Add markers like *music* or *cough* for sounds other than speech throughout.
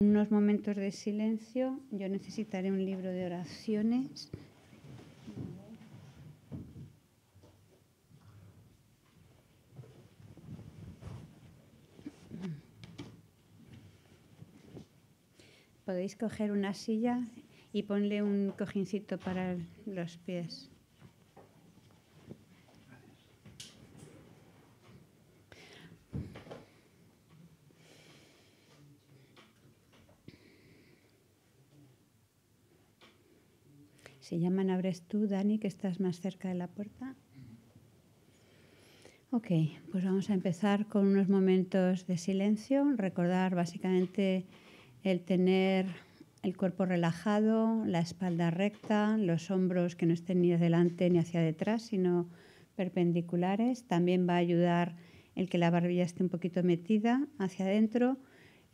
unos momentos de silencio. Yo necesitaré un libro de oraciones. Podéis coger una silla y ponle un cojincito para los pies. Si llaman, abres tú, Dani, que estás más cerca de la puerta. Ok, pues vamos a empezar con unos momentos de silencio, recordar básicamente el tener el cuerpo relajado, la espalda recta, los hombros que no estén ni adelante ni hacia detrás, sino perpendiculares. También va a ayudar el que la barbilla esté un poquito metida hacia adentro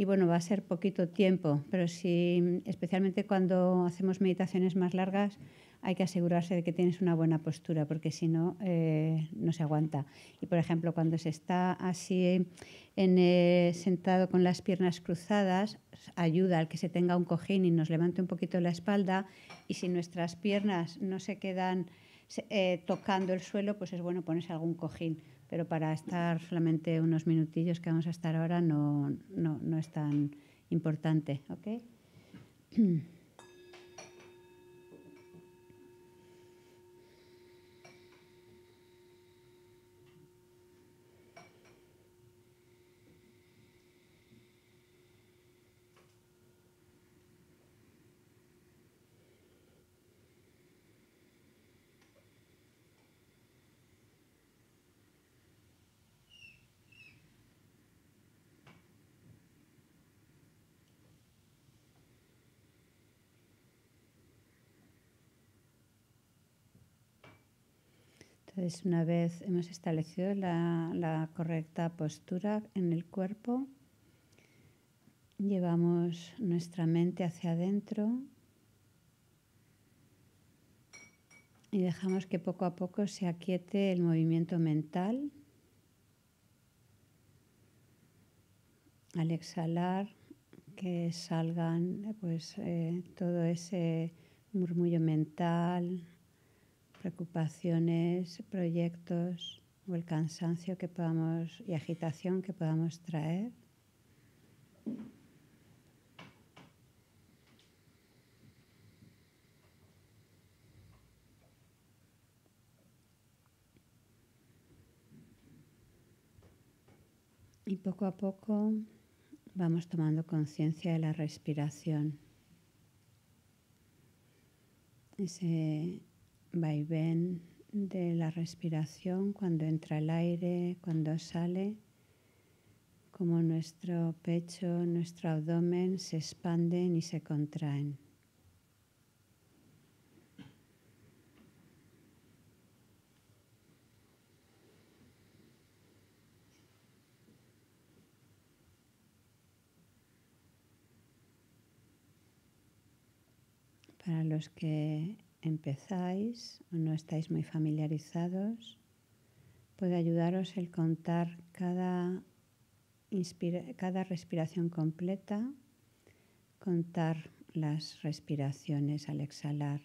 y bueno, va a ser poquito tiempo, pero si, especialmente cuando hacemos meditaciones más largas, hay que asegurarse de que tienes una buena postura, porque si no, eh, no se aguanta. Y por ejemplo, cuando se está así eh, sentado con las piernas cruzadas, ayuda al que se tenga un cojín y nos levante un poquito la espalda. Y si nuestras piernas no se quedan eh, tocando el suelo, pues es bueno ponerse algún cojín pero para estar solamente unos minutillos que vamos a estar ahora no, es tan importante. ¿okay? *clears throat* una vez hemos establecido la, correcta postura en el cuerpo, llevamos nuestra mente hacia adentro y dejamos que poco a poco se aquiete el movimiento mental. Al exhalar, que salgan pues, eh, todo ese murmullo mental, preocupaciones, proyectos o el cansancio que podamos y agitación que podamos traer. Y poco a poco vamos tomando conciencia de la respiración. Ese ven de la respiración cuando entra el aire, cuando sale, como nuestro pecho, nuestro abdomen se expanden y se contraen. Para los que empezáis o no estáis muy familiarizados, puede ayudaros el contar cada, respiración completa, contar las respiraciones al exhalar,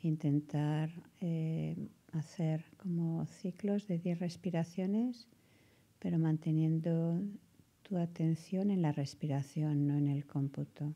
intentar eh, hacer como ciclos de 10 respiraciones, pero manteniendo tu atención en la respiración, no en el cómputo.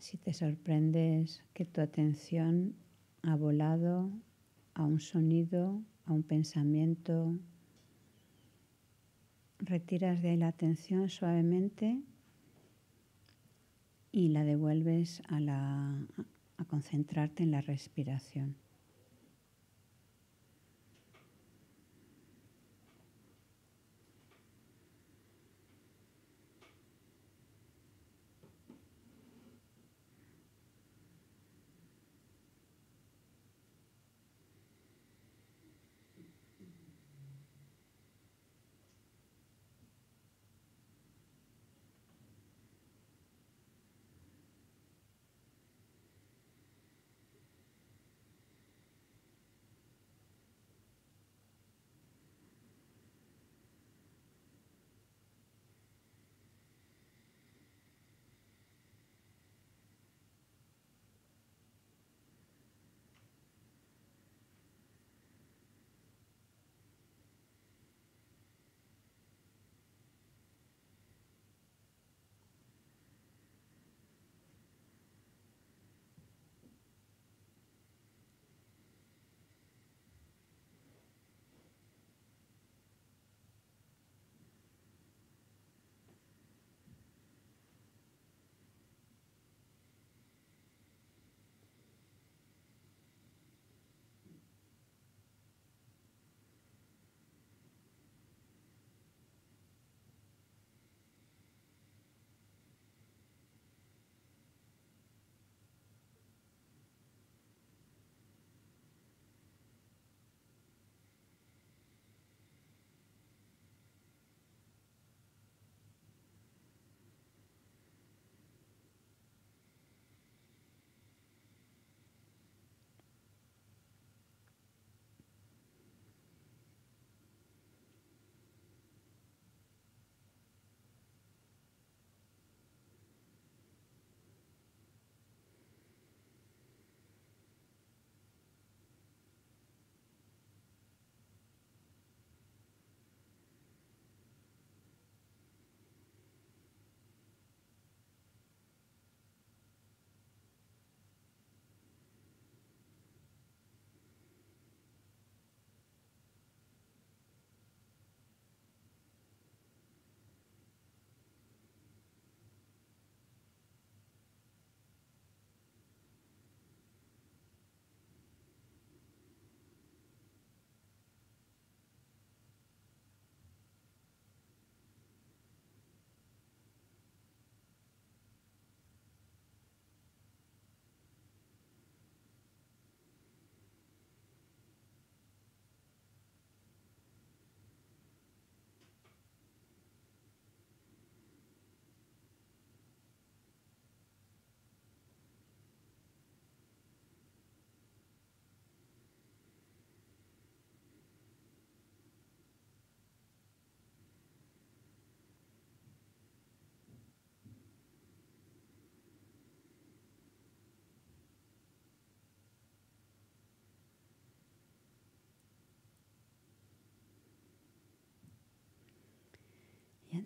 si te sorprendes que tu atención ha volado a un sonido, a un pensamiento, retiras de ahí la atención suavemente y la devuelves a, a concentrarte en la respiración.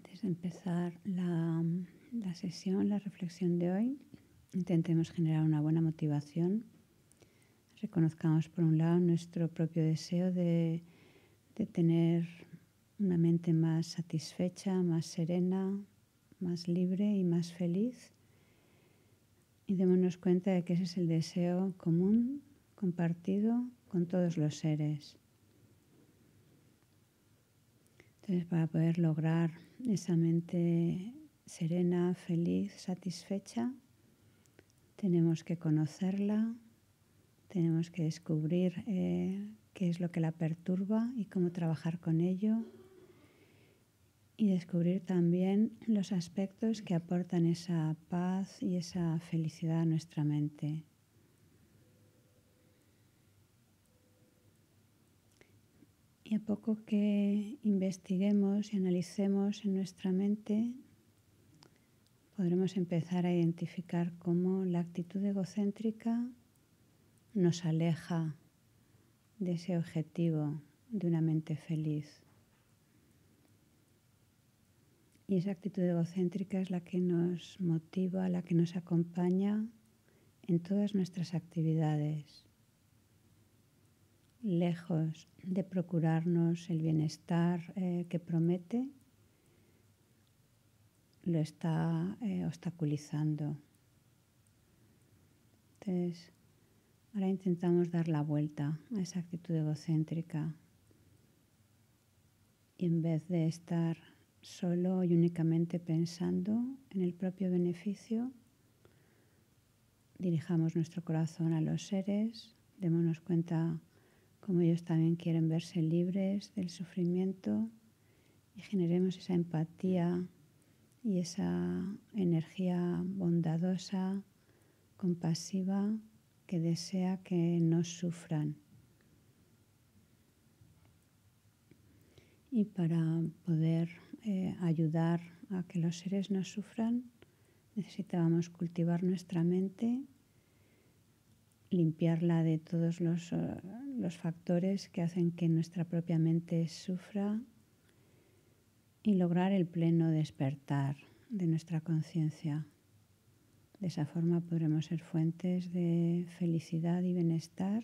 antes de empezar la, sesión, la reflexión de hoy, intentemos generar una buena motivación. Reconozcamos, por un lado, nuestro propio deseo de, de tener una mente más satisfecha, más serena, más libre y más feliz. Y démonos cuenta de que ese es el deseo común, compartido con todos los seres. Entonces, para poder lograr esa mente serena, feliz, satisfecha, tenemos que conocerla, tenemos que descubrir eh, qué es lo que la perturba y cómo trabajar con ello y descubrir también los aspectos que aportan esa paz y esa felicidad a nuestra mente. a poco que investiguemos y analicemos en nuestra mente, podremos empezar a identificar cómo la actitud egocéntrica nos aleja de ese objetivo de una mente feliz. Y esa actitud egocéntrica es la que nos motiva, la que nos acompaña en todas nuestras actividades lejos de procurarnos el bienestar eh, que promete, lo está eh, obstaculizando. Entonces, ahora intentamos dar la vuelta a esa actitud egocéntrica y en vez de estar solo y únicamente pensando en el propio beneficio, dirijamos nuestro corazón a los seres, démonos cuenta como ellos también quieren verse libres del sufrimiento y generemos esa empatía y esa energía bondadosa, compasiva, que desea que no sufran. Y para poder eh, ayudar a que los seres no sufran, necesitábamos cultivar nuestra mente limpiarla de todos eh, los, factores que hacen que nuestra propia mente sufra y lograr el pleno despertar de nuestra conciencia. De esa forma podremos ser fuentes de felicidad y bienestar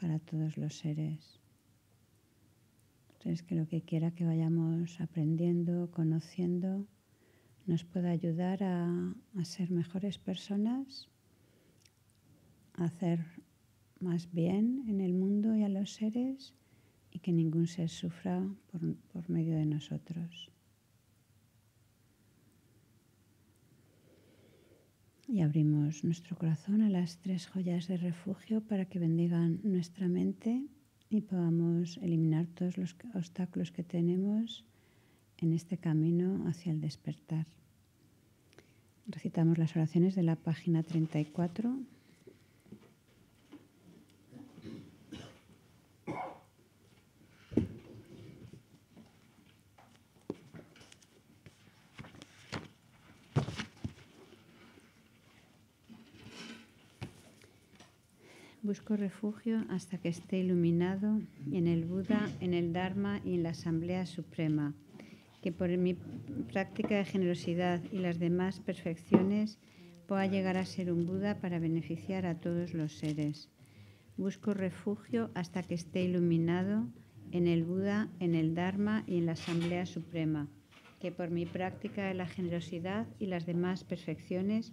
para todos los seres. Entonces, que lo que quiera que vayamos aprendiendo, conociendo, nos pueda ayudar a, a ser mejores personas hacer más bien en el mundo y a los seres y que ningún ser sufra por, medio de nosotros. Y abrimos nuestro corazón a las tres joyas de refugio para que bendigan nuestra mente y podamos eliminar todos los obstáculos que tenemos en este camino hacia el despertar. Recitamos las oraciones de la página 34 busco refugio hasta que esté iluminado en el Buda, en el Dharma y en la Asamblea Suprema, que por mi práctica de generosidad y las demás perfecciones pueda llegar a ser un Buda para beneficiar a todos los seres. Busco refugio hasta que esté iluminado en el Buda, en el Dharma y en la Asamblea Suprema, que por mi práctica de la generosidad y las demás perfecciones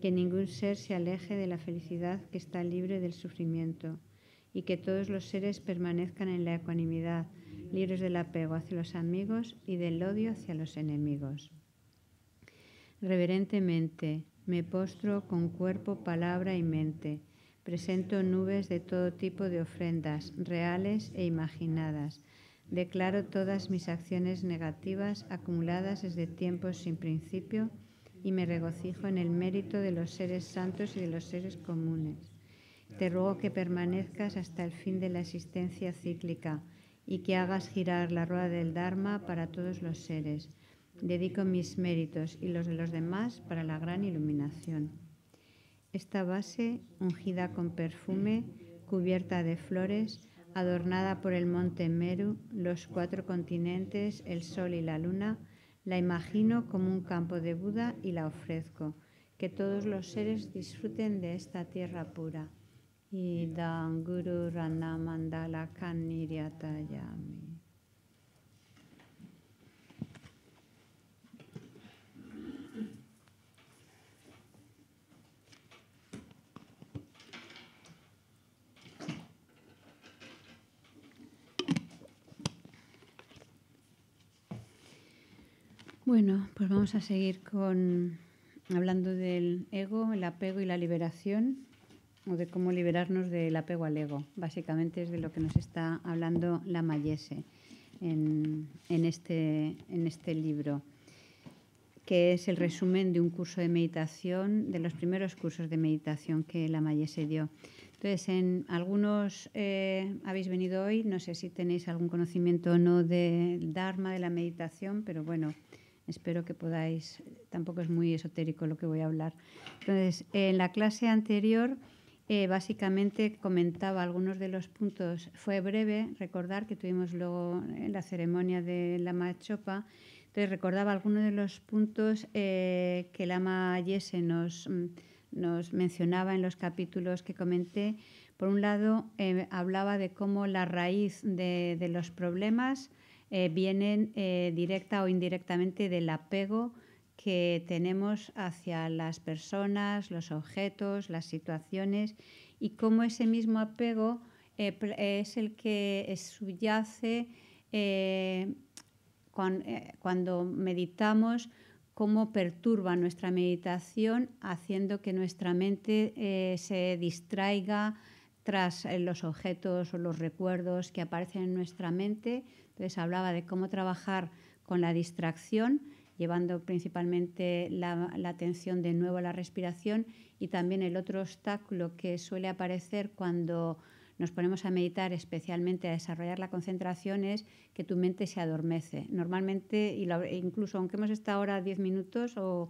que ningún ser se aleje de la felicidad que está libre del sufrimiento y que todos los seres permanezcan en la ecuanimidad, libres del apego hacia los amigos y del odio hacia los enemigos. Reverentemente me postro con cuerpo, palabra y mente. Presento nubes de todo tipo de ofrendas, reales e imaginadas. Declaro todas mis acciones negativas acumuladas desde tiempos sin principio y me regocijo en el mérito de los seres santos y de los seres comunes. Te ruego que permanezcas hasta el fin de la existencia cíclica y que hagas girar la rueda del Dharma para todos los seres. Dedico mis méritos y los de los demás para la gran iluminación. Esta base, ungida con perfume, cubierta de flores, adornada por el monte Meru, los cuatro continentes, el sol y la luna, la imagino como un campo de Buda y la ofrezco. Que todos los seres disfruten de esta tierra pura. Y Bueno, pues vamos a seguir con hablando del ego, el apego y la liberación, o de cómo liberarnos del apego al ego. Básicamente es de lo que nos está hablando la Mayese en, este, este, libro, que es el resumen de un curso de meditación, de los primeros cursos de meditación que la Mayese dio. Entonces, en algunos eh, habéis venido hoy, no sé si tenéis algún conocimiento o no del Dharma, de la meditación, pero bueno, Espero que podáis, tampoco es muy esotérico lo que voy a hablar. Entonces, en la clase anterior, eh, básicamente comentaba algunos de los puntos. Fue breve, recordar que tuvimos luego en eh, la ceremonia de la Machopa. Entonces, recordaba algunos de los puntos eh, que el ama Yese nos, mm, nos mencionaba en los capítulos que comenté. Por un lado, hablaba de cómo la raíz de, de los problemas eh, vienen eh, directa o indirectamente del apego que tenemos hacia las personas, los objetos, las situaciones y cómo ese mismo apego eh, es el que subyace cuando meditamos, cómo perturba nuestra meditación haciendo que nuestra mente se distraiga, eh, los objetos o los recuerdos que aparecen en nuestra mente. Entonces hablaba de cómo trabajar con la distracción, llevando principalmente la, la, atención de nuevo a la respiración y también el otro obstáculo que suele aparecer cuando nos ponemos a meditar, especialmente a desarrollar la concentración, es que tu mente se adormece. Normalmente, e incluso aunque hemos estado ahora 10 minutos o,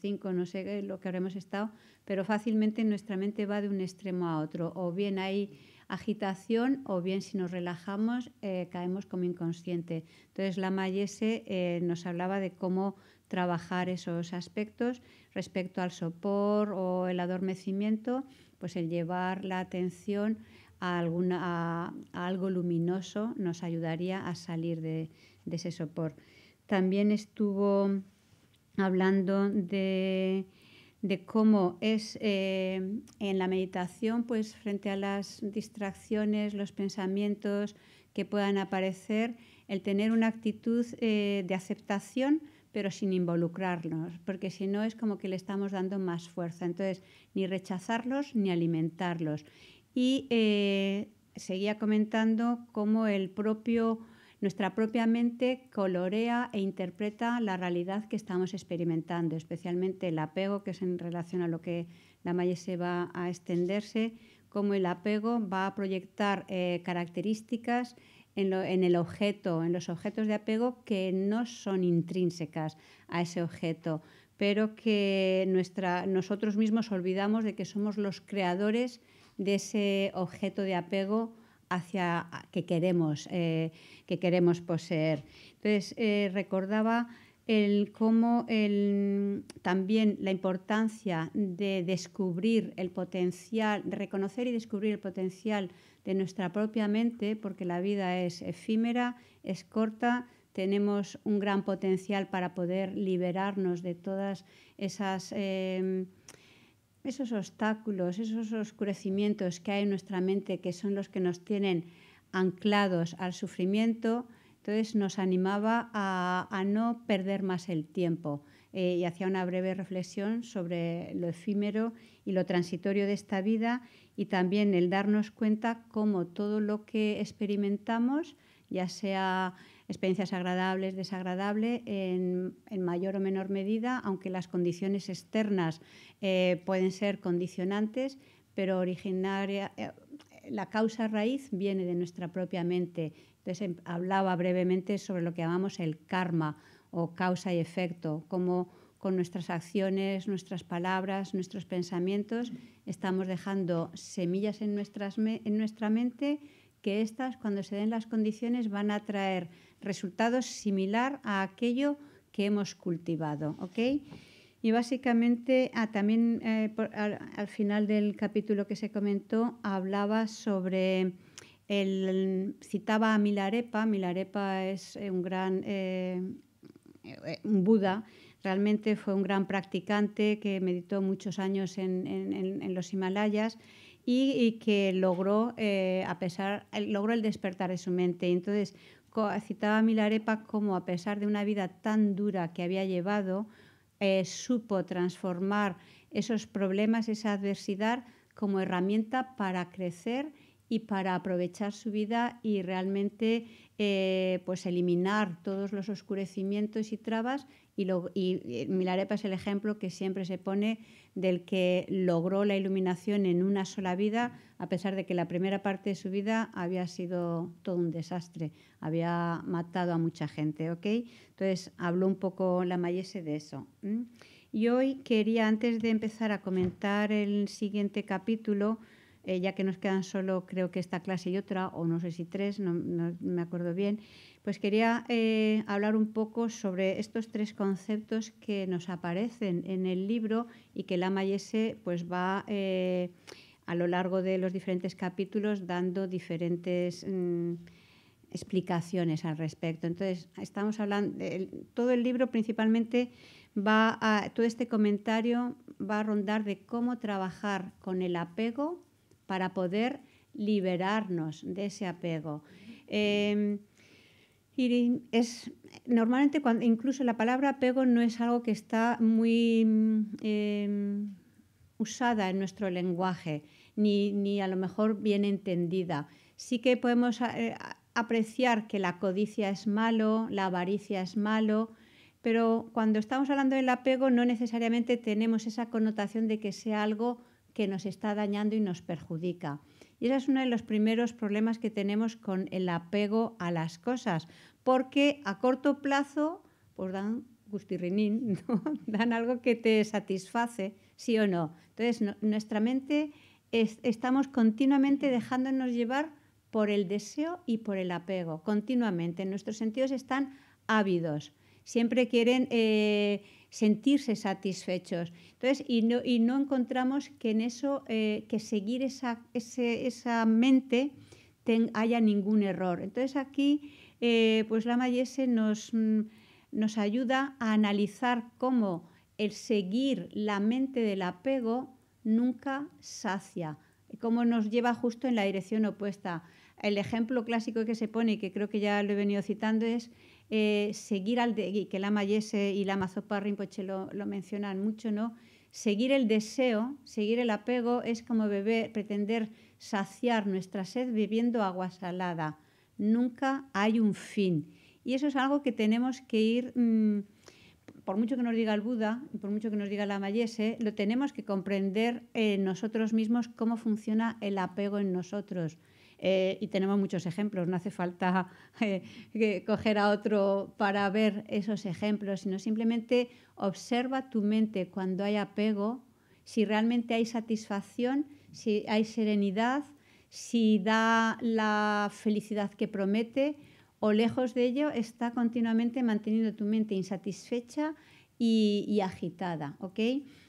cinco, 5, no sé lo que habremos estado, pero fácilmente nuestra mente va de un extremo a otro. O bien hay agitación o bien si nos relajamos eh, caemos como inconsciente. Entonces la Mayese eh, nos hablaba de cómo trabajar esos aspectos respecto al sopor o el adormecimiento, pues el llevar la atención a, alguna, algo luminoso nos ayudaría a salir de, ese sopor. También estuvo hablando de, cómo es eh, en la meditación, pues frente a las distracciones, los pensamientos que puedan aparecer, el tener una actitud eh, de aceptación, pero sin involucrarnos, porque si no es como que le estamos dando más fuerza. Entonces, ni rechazarlos ni alimentarlos y eh, seguía comentando cómo el propio, nuestra propia mente colorea e interpreta la realidad que estamos experimentando, especialmente el apego, que es en relación a lo que la malla se va a extenderse, cómo el apego va a proyectar eh, características en, el objeto, en los objetos de apego que no son intrínsecas a ese objeto, pero que nuestra, nosotros mismos olvidamos de que somos los creadores de ese objeto de apego hacia que queremos, eh, que queremos poseer. Entonces, eh, recordaba el cómo también la importancia de descubrir el potencial, de reconocer y descubrir el potencial de nuestra propia mente, porque la vida es efímera, es corta, tenemos un gran potencial para poder liberarnos de todas esas eh, esos obstáculos, esos oscurecimientos que hay en nuestra mente, que son los que nos tienen anclados al sufrimiento, entonces nos animaba a, no perder más el tiempo eh, y hacía una breve reflexión sobre lo efímero y lo transitorio de esta vida y también el darnos cuenta cómo todo lo que experimentamos, ya sea experiencias agradables, desagradables, en, en mayor o menor medida, aunque las condiciones externas eh, pueden ser condicionantes, pero originaria, eh, la causa raíz viene de nuestra propia mente. Entonces, em, hablaba brevemente sobre lo que llamamos el karma o causa y efecto, cómo con nuestras acciones, nuestras palabras, nuestros pensamientos, estamos dejando semillas en, nuestras en nuestra mente que estas, cuando se den las condiciones, van a traer Resultado similar a aquello que hemos cultivado. ¿okay? Y básicamente ah, también eh, al, final del capítulo que se comentó hablaba sobre, el, citaba a Milarepa, Milarepa es eh, un gran eh, un Buda, realmente fue un gran practicante que meditó muchos años en, los Himalayas y, que logró, a pesar, logró el despertar de su mente. Entonces, citaba a Milarepa como, a pesar de una vida tan dura que había llevado, eh, supo transformar esos problemas, esa adversidad, como herramienta para crecer y para aprovechar su vida y realmente eh, pues eliminar todos los oscurecimientos y trabas. y eh, Milarepa es el ejemplo que siempre se pone del que logró la iluminación en una sola vida, a pesar de que la primera parte de su vida había sido todo un desastre, había matado a mucha gente, ¿ok? Entonces habló un poco la Mayese de eso. Y hoy quería, antes de empezar a comentar el siguiente capítulo, eh, ya que nos quedan solo creo que esta clase y otra, o no sé si tres, no me acuerdo bien, pues quería eh, hablar un poco sobre estos tres conceptos que nos aparecen en el libro y que Lama Yese pues, va eh, a lo largo de los diferentes capítulos dando diferentes mm, explicaciones al respecto. Entonces, estamos hablando, todo el libro principalmente va a, todo este comentario va a rondar de cómo trabajar con el apego para poder liberarnos de ese apego. Em, y es normalmente incluso la palabra apego no es algo que está muy mm, em, usada en nuestro lenguaje, ni, a lo mejor bien entendida. Sí que podemos eh, apreciar que la codicia es malo, la avaricia es malo, pero cuando estamos hablando del apego no necesariamente tenemos esa connotación de que sea algo que nos está dañando y nos perjudica. Y ese es uno de los primeros problemas que tenemos con el apego a las cosas, porque a corto plazo pues dan gustirrinín, *laughs* dan algo que te satisface, sí o no. Entonces, nuestra mente estamos continuamente dejándonos llevar por el deseo y por el apego, continuamente. Nuestros sentidos están ávidos, siempre quieren... Eh, sentirse satisfechos. Entonces, y no, y no encontramos que en eso, eh, que seguir esa, esa mente haya ningún error. Entonces aquí, eh, pues la Mayese nos, mm, nos ayuda a analizar cómo el seguir la mente del apego nunca sacia, cómo nos lleva justo en la dirección opuesta. El ejemplo clásico que se pone, que creo que ya lo he venido citando, es eh, seguir al que la mayese y la Zopa pues lo, mencionan mucho, ¿no? Seguir el deseo, seguir el apego es como beber, pretender saciar nuestra sed bebiendo agua salada. Nunca hay un fin. Y eso es algo que tenemos que ir, mm, por mucho que nos diga el Buda y por mucho que nos diga la Mayese, lo tenemos que comprender eh, nosotros mismos cómo funciona el apego en nosotros. Eh, y tenemos muchos ejemplos. No hace falta *laughs* eh, coger a otro para ver esos ejemplos, sino simplemente observa tu mente cuando hay apego, si realmente hay satisfacción, si hay serenidad, si da la felicidad que promete o lejos de ello está continuamente manteniendo tu mente insatisfecha y, agitada. ¿ok?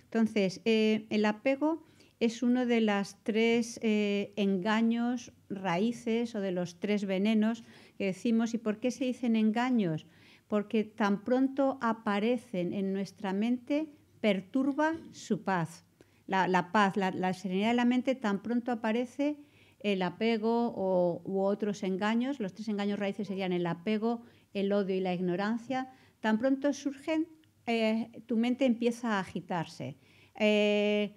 Entonces, eh, el apego es uno de los tres engaños raíces o de los tres venenos que decimos. ¿Y por qué se dicen engaños? Porque tan pronto aparecen en nuestra mente, perturba su paz. La, paz, la, la, serenidad de la mente, tan pronto aparece el apego o, u otros engaños. Los tres engaños raíces serían el apego, el odio y la ignorancia. Tan pronto surgen, eh, tu mente empieza a agitarse. Eh,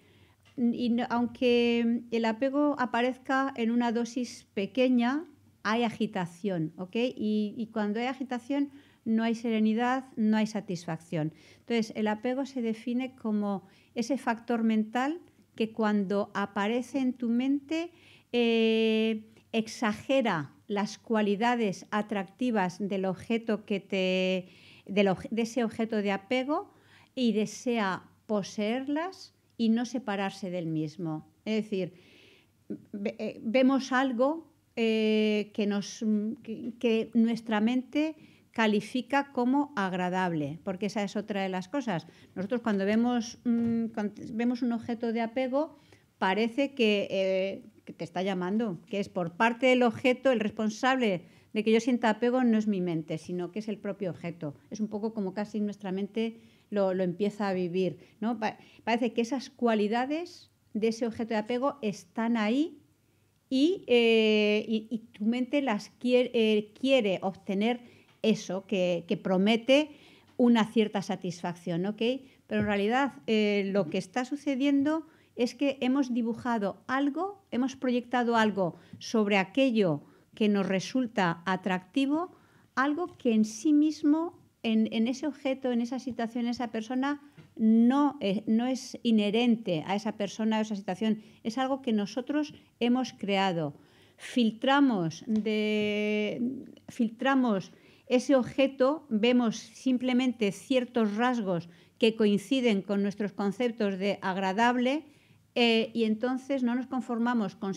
aunque mm, el apego aparezca en una dosis pequeña, hay agitación, ¿ok? Y, cuando hay agitación no hay serenidad, no hay satisfacción. Entonces, el apego se define como ese factor mental que cuando aparece en tu mente eh, exagera las cualidades atractivas del objeto de ese objeto de apego y desea poseerlas y no separarse del mismo. Es decir, eh, vemos algo eh, que, nos, que, nuestra mente califica como agradable, porque esa es otra de las cosas. Nosotros cuando vemos, mm, vemos un objeto de apego, parece que, eh, que, te está llamando, que es por parte del objeto el responsable de que yo sienta apego no es mi mente, sino que es el propio objeto. Es un poco como casi nuestra mente lo, empieza a vivir. ¿no? parece que esas cualidades de ese objeto de apego están ahí y, eh, tu mente las quiere, eh, obtener eso que, promete una cierta satisfacción, ¿ok? Pero en realidad eh, lo que está sucediendo es que hemos dibujado algo, hemos proyectado algo sobre aquello que nos resulta atractivo, algo que en sí mismo en, ese objeto, en esa situación, esa persona, eh, no, es inherente a esa persona o esa situación, es algo que nosotros hemos creado. Filtramos, ese objeto, vemos simplemente ciertos rasgos que coinciden con nuestros conceptos de agradable eh, y entonces no nos conformamos con,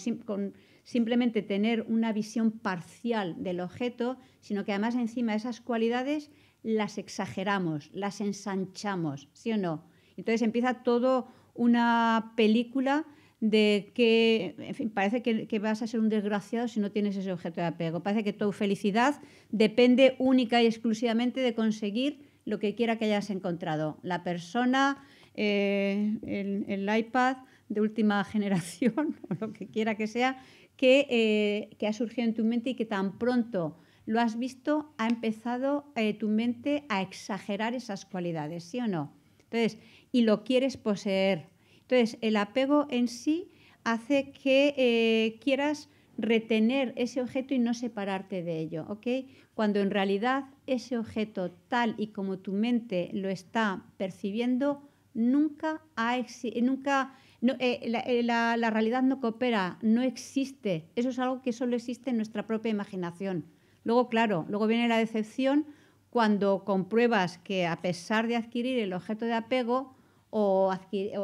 simplemente tener una visión parcial del objeto, sino que además encima de esas cualidades las exageramos, las ensanchamos, ¿sí o no? Entonces empieza todo una película de que, en fin, parece que, vas a ser un desgraciado si no tienes ese objeto de apego. Parece que tu felicidad depende única y exclusivamente de conseguir lo que quiera que hayas encontrado. La persona, eh, el, iPad de última *laughs* generación *laughs* o lo que quiera que sea, que, eh, que ha surgido en tu mente y que tan pronto lo has visto, ha empezado eh, tu mente a exagerar esas cualidades, ¿sí o no? Entonces, y lo quieres poseer. Entonces, el apego en sí hace que eh, quieras retener ese objeto y no separarte de ello, ¿ok? Cuando en realidad ese objeto tal y como tu mente lo está percibiendo, nunca ha nunca eh, la realidad no coopera, no existe. Eso es algo que solo existe en nuestra propia imaginación. Luego, claro, luego viene la decepción cuando compruebas que a pesar de adquirir el objeto de apego o,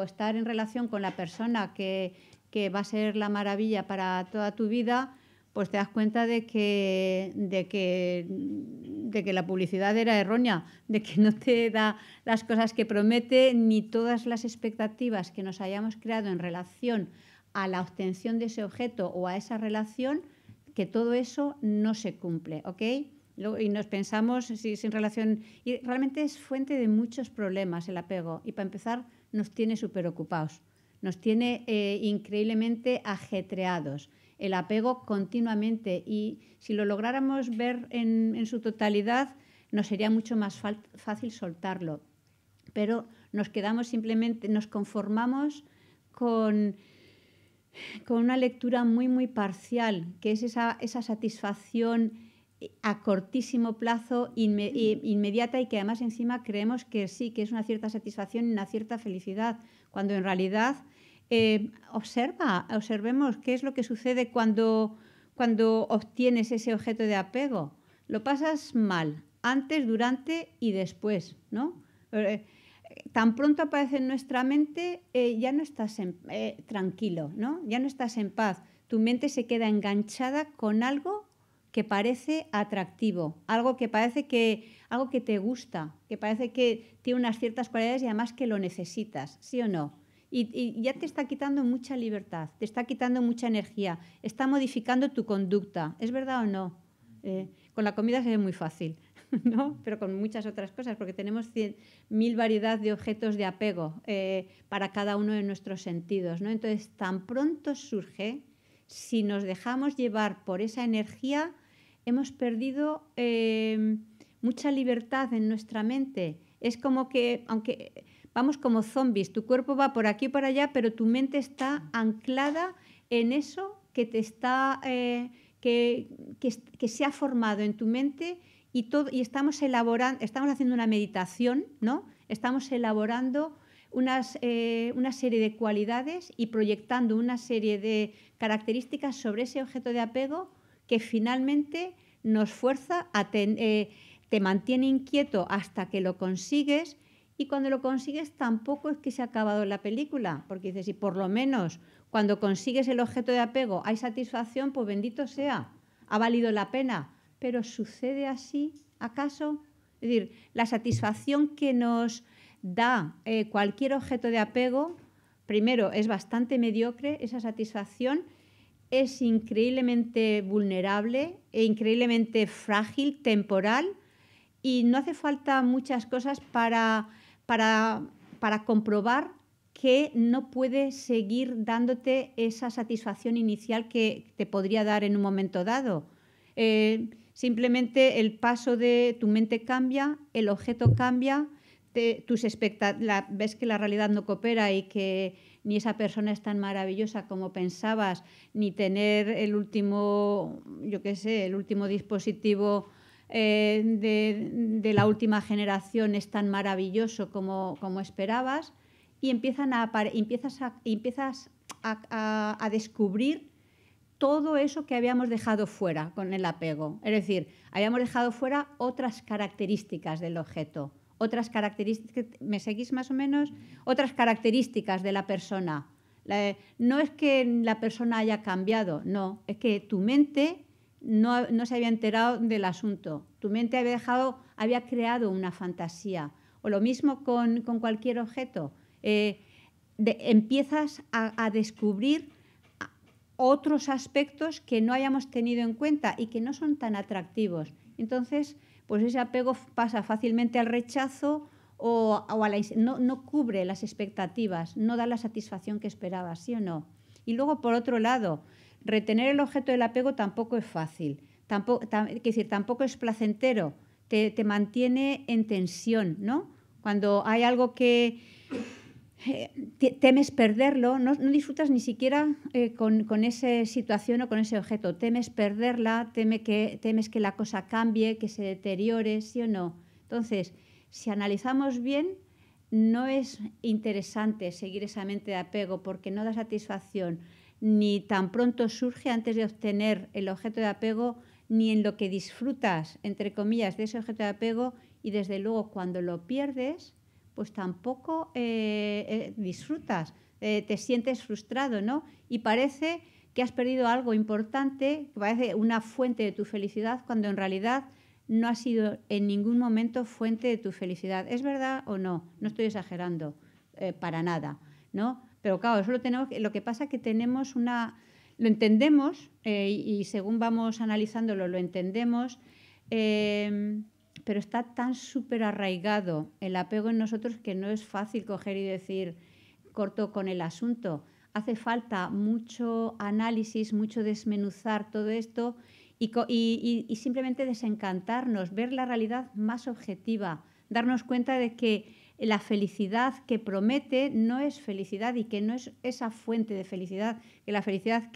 estar en relación con la persona que, va a ser la maravilla para toda tu vida, pues te das cuenta de que, de que la publicidad era errónea, de que no te da las cosas que promete ni todas las expectativas que nos hayamos creado en relación a la obtención de ese objeto o a esa relación que todo eso no se cumple, ¿ok? Y nos pensamos si, sin relación... Y realmente es fuente de muchos problemas el apego. Y para empezar, nos tiene súper ocupados, nos tiene eh, increíblemente ajetreados. El apego continuamente. Y si lo lográramos ver en, en su totalidad, nos sería mucho más fácil soltarlo. Pero nos quedamos simplemente, nos conformamos con con una lectura muy, muy parcial, que es esa, esa satisfacción eh, a cortísimo plazo, eh, inmediata y que además encima creemos que sí, que es una cierta satisfacción y una cierta felicidad, cuando en realidad eh, observa, observemos qué es lo que sucede cuando, cuando obtienes ese objeto de apego. Lo pasas mal, antes, durante y después, ¿no? tan pronto aparece en nuestra mente, eh, ya no estás eh, tranquilo, ¿no? Ya no estás en paz. Tu mente se queda enganchada con algo que parece atractivo, algo que parece que, algo que te gusta, que parece que tiene unas ciertas cualidades y además que lo necesitas, ¿sí o no? Y, ya te está quitando mucha libertad, te está quitando mucha energía, está modificando tu conducta, ¿es verdad o no? Eh, con la comida se ve muy fácil. *laughs* pero con muchas otras cosas, porque tenemos mil variedad de objetos de apego eh, para cada uno de nuestros sentidos. Entonces, tan pronto surge, si nos dejamos llevar por esa energía, hemos perdido em, mucha libertad en nuestra mente. Es como que, aunque vamos como zombies, tu cuerpo va por aquí y por allá, pero tu mente está anclada en eso que te eh, que, se ha formado en tu mente y, estamos, estamos haciendo una meditación, ¿no? estamos elaborando eh, una serie de cualidades y proyectando una serie de características sobre ese objeto de apego que finalmente nos fuerza a eh, te mantiene inquieto hasta que lo consigues y cuando lo consigues tampoco es que se ha acabado la película, porque dices, y por lo menos cuando consigues el objeto de apego hay satisfacción, pues bendito sea, ha valido la pena, pero sucede así, ¿acaso? Es decir, la satisfacción que nos da eh, cualquier objeto de apego, primero, es bastante mediocre esa satisfacción, es increíblemente vulnerable e increíblemente frágil, temporal, y no hace falta muchas cosas para, para, para comprobar que no puede seguir dándote esa satisfacción inicial que te podría dar en un momento dado. Eh, Simplemente el paso de tu mente cambia, el objeto cambia, tus ves que la realidad no coopera y que ni esa persona es tan maravillosa como pensabas, ni tener el último, yo qué sé, el último dispositivo eh, de, la última generación es tan maravilloso como, esperabas, y empiezan a, empiezas, empiezas a descubrir todo eso que habíamos dejado fuera con el apego. Es decir, habíamos dejado fuera otras características del objeto, otras características, ¿me seguís más o menos? Otras características de la persona. no es que la persona haya cambiado, no, es que tu mente no, se había enterado del asunto. Tu mente había dejado, había creado una fantasía. O lo mismo con, cualquier objeto. Eh, empiezas a, a descubrir otros aspectos que no hayamos tenido en cuenta y que no son tan atractivos. Entonces, pues ese apego pasa fácilmente al rechazo o, a la, no, cubre las expectativas, no da la satisfacción que esperabas, ¿sí o no? Y luego, por otro lado, retener el objeto del apego tampoco es fácil, tampoco, es decir, tampoco es placentero, te, te mantiene en tensión, ¿no? Cuando hay algo que eh, temes perderlo, no, disfrutas ni siquiera eh, con, esa situación o con ese objeto, temes perderla, teme que, temes que la cosa cambie, que se deteriore, sí o no. Entonces, si analizamos bien, no es interesante seguir esa mente de apego porque no da satisfacción, ni tan pronto surge antes de obtener el objeto de apego, ni en lo que disfrutas, entre comillas, de ese objeto de apego, y desde luego cuando lo pierdes, pues tampoco eh, eh, disfrutas, eh, te sientes frustrado, ¿no? Y parece que has perdido algo importante, que parece una fuente de tu felicidad, cuando en realidad no ha sido en ningún momento fuente de tu felicidad. ¿Es verdad o no? No estoy exagerando para nada, ¿no? Pero claro, eso lo tenemos. Lo que pasa es que tenemos una, lo entendemos y, según vamos analizándolo lo entendemos pero está tan súper arraigado el apego en nosotros que no es fácil coger y decir, corto con el asunto. Hace falta mucho análisis, mucho desmenuzar todo esto y, simplemente desencantarnos, ver la realidad más objetiva, darnos cuenta de que la felicidad que promete no es felicidad y que no es esa fuente de felicidad, que la felicidad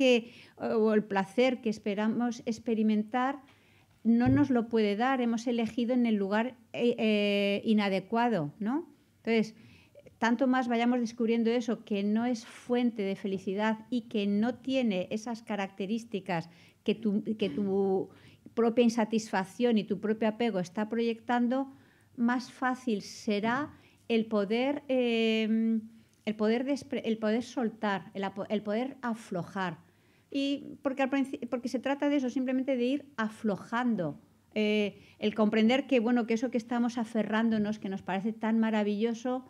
o el placer que esperamos experimentar no nos lo puede dar, hemos elegido en el lugar eh, eh, inadecuado, ¿no? Entonces, tanto más vayamos descubriendo eso, que no es fuente de felicidad y que no tiene esas características que tu, que tu propia insatisfacción y tu propio apego está proyectando, más fácil será el poder, eh, el poder, el poder soltar, el poder aflojar, y porque, porque se trata de eso, simplemente de ir aflojando. Eh, el comprender que, bueno, que eso que estamos aferrándonos, que nos parece tan maravilloso,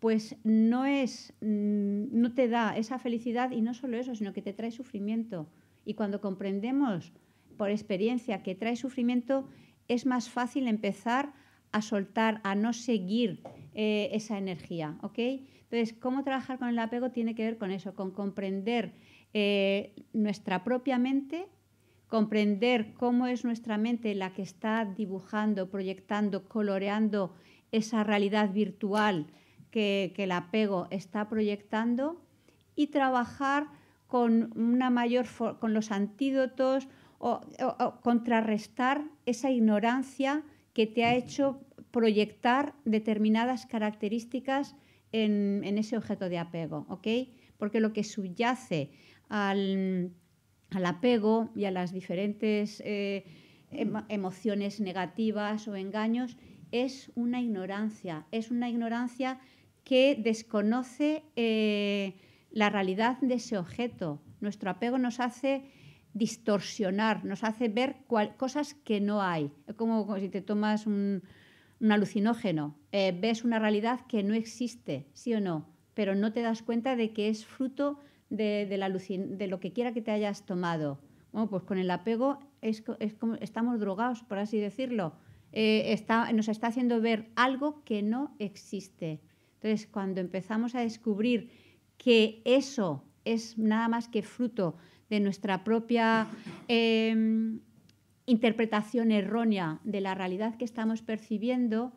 pues no es, mm, no te da esa felicidad y no solo eso, sino que te trae sufrimiento. Y cuando comprendemos por experiencia que trae sufrimiento, es más fácil empezar a soltar, a no seguir eh, esa energía, ¿ok? Entonces, cómo trabajar con el apego tiene que ver con eso, con comprender eh, nuestra propia mente, comprender cómo es nuestra mente la que está dibujando, proyectando, coloreando esa realidad virtual que, el apego está proyectando y trabajar con una mayor con los antídotos o, contrarrestar esa ignorancia que te ha hecho proyectar determinadas características en, ese objeto de apego, Porque lo que subyace al, apego y a las diferentes eh, emociones negativas o engaños, es una ignorancia, es una ignorancia que desconoce eh, la realidad de ese objeto. Nuestro apego nos hace distorsionar, nos hace ver cosas que no hay, Es como si te tomas un, alucinógeno, eh, ves una realidad que no existe, sí o no, pero no te das cuenta de que es fruto de, lo que quiera que te hayas tomado. Bueno, pues con el apego es, estamos drogados, por así decirlo. Eh, nos está haciendo ver algo que no existe. Entonces, cuando empezamos a descubrir que eso es nada más que fruto de nuestra propia em, interpretación errónea de la realidad que estamos percibiendo,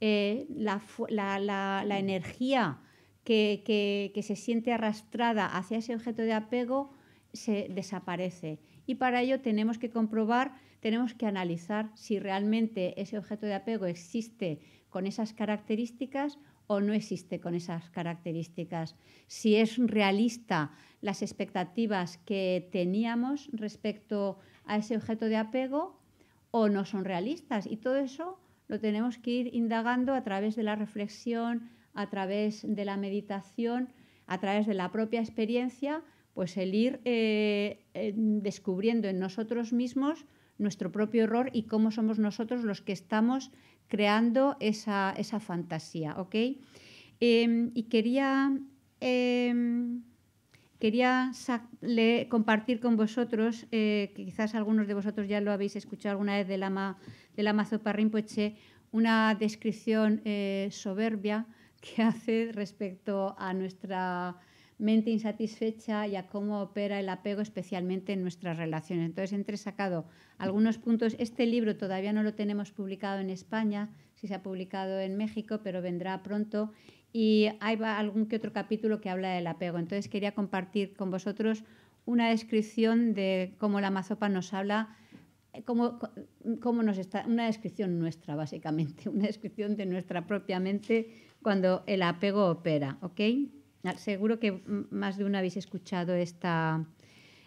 eh, la energía que, se siente arrastrada hacia ese objeto de apego se desaparece. Y para ello tenemos que comprobar, tenemos que analizar si realmente ese objeto de apego existe con esas características o no existe con esas características, si es realista las expectativas que teníamos respecto a ese objeto de apego o no son realistas. Y todo eso lo tenemos que ir indagando a través de la reflexión, a través de la meditación, a través de la propia experiencia, pues el ir eh, eh, descubriendo en nosotros mismos nuestro propio error y cómo somos nosotros los que estamos creando esa, fantasía, em, y quería, em, quería compartir con vosotros, eh, que quizás algunos de vosotros ya lo habéis escuchado alguna vez de la del Zopa Rinpoche, pues, una descripción soberbia Qué hace respecto a nuestra mente insatisfecha y a cómo opera el apego, especialmente en nuestras relaciones. Entonces, entre sacado algunos puntos. Este libro todavía no lo tenemos publicado en España, sí se ha publicado en México, pero vendrá pronto. Y hay algún que otro capítulo que habla del apego. Entonces, quería compartir con vosotros una descripción de cómo la mazopa nos habla eh, mm, como, nos está, una descripción nuestra, básicamente, *laughs* una descripción de nuestra propia mente cuando el apego opera, ¿ok? Ah, seguro que más de una habéis escuchado esta,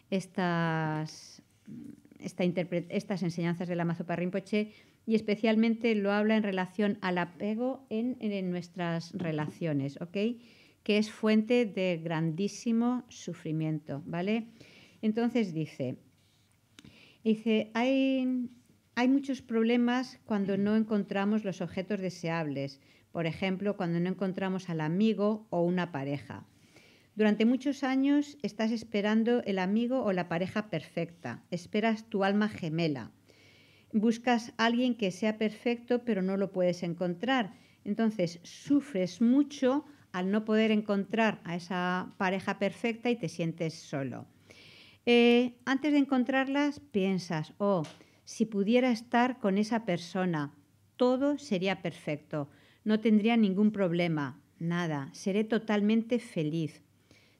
estas, mm, estas enseñanzas de la Mazo Rinpoche y especialmente lo habla en relación al apego en, en nuestras relaciones, ¿ok? Que es fuente de grandísimo sufrimiento, ¿vale? Entonces dice, Dice, hay, muchos problemas cuando no encontramos los objetos deseables, por ejemplo, cuando no encontramos al amigo o una pareja. Durante muchos años estás esperando el amigo o la pareja perfecta, esperas tu alma gemela. Buscas a alguien que sea perfecto pero no lo puedes encontrar. Entonces sufres mucho al no poder encontrar a esa pareja perfecta y te sientes solo. Eh, antes de encontrarlas, piensas, oh, si pudiera estar con esa persona, todo sería perfecto, no tendría ningún problema, nada, seré totalmente feliz.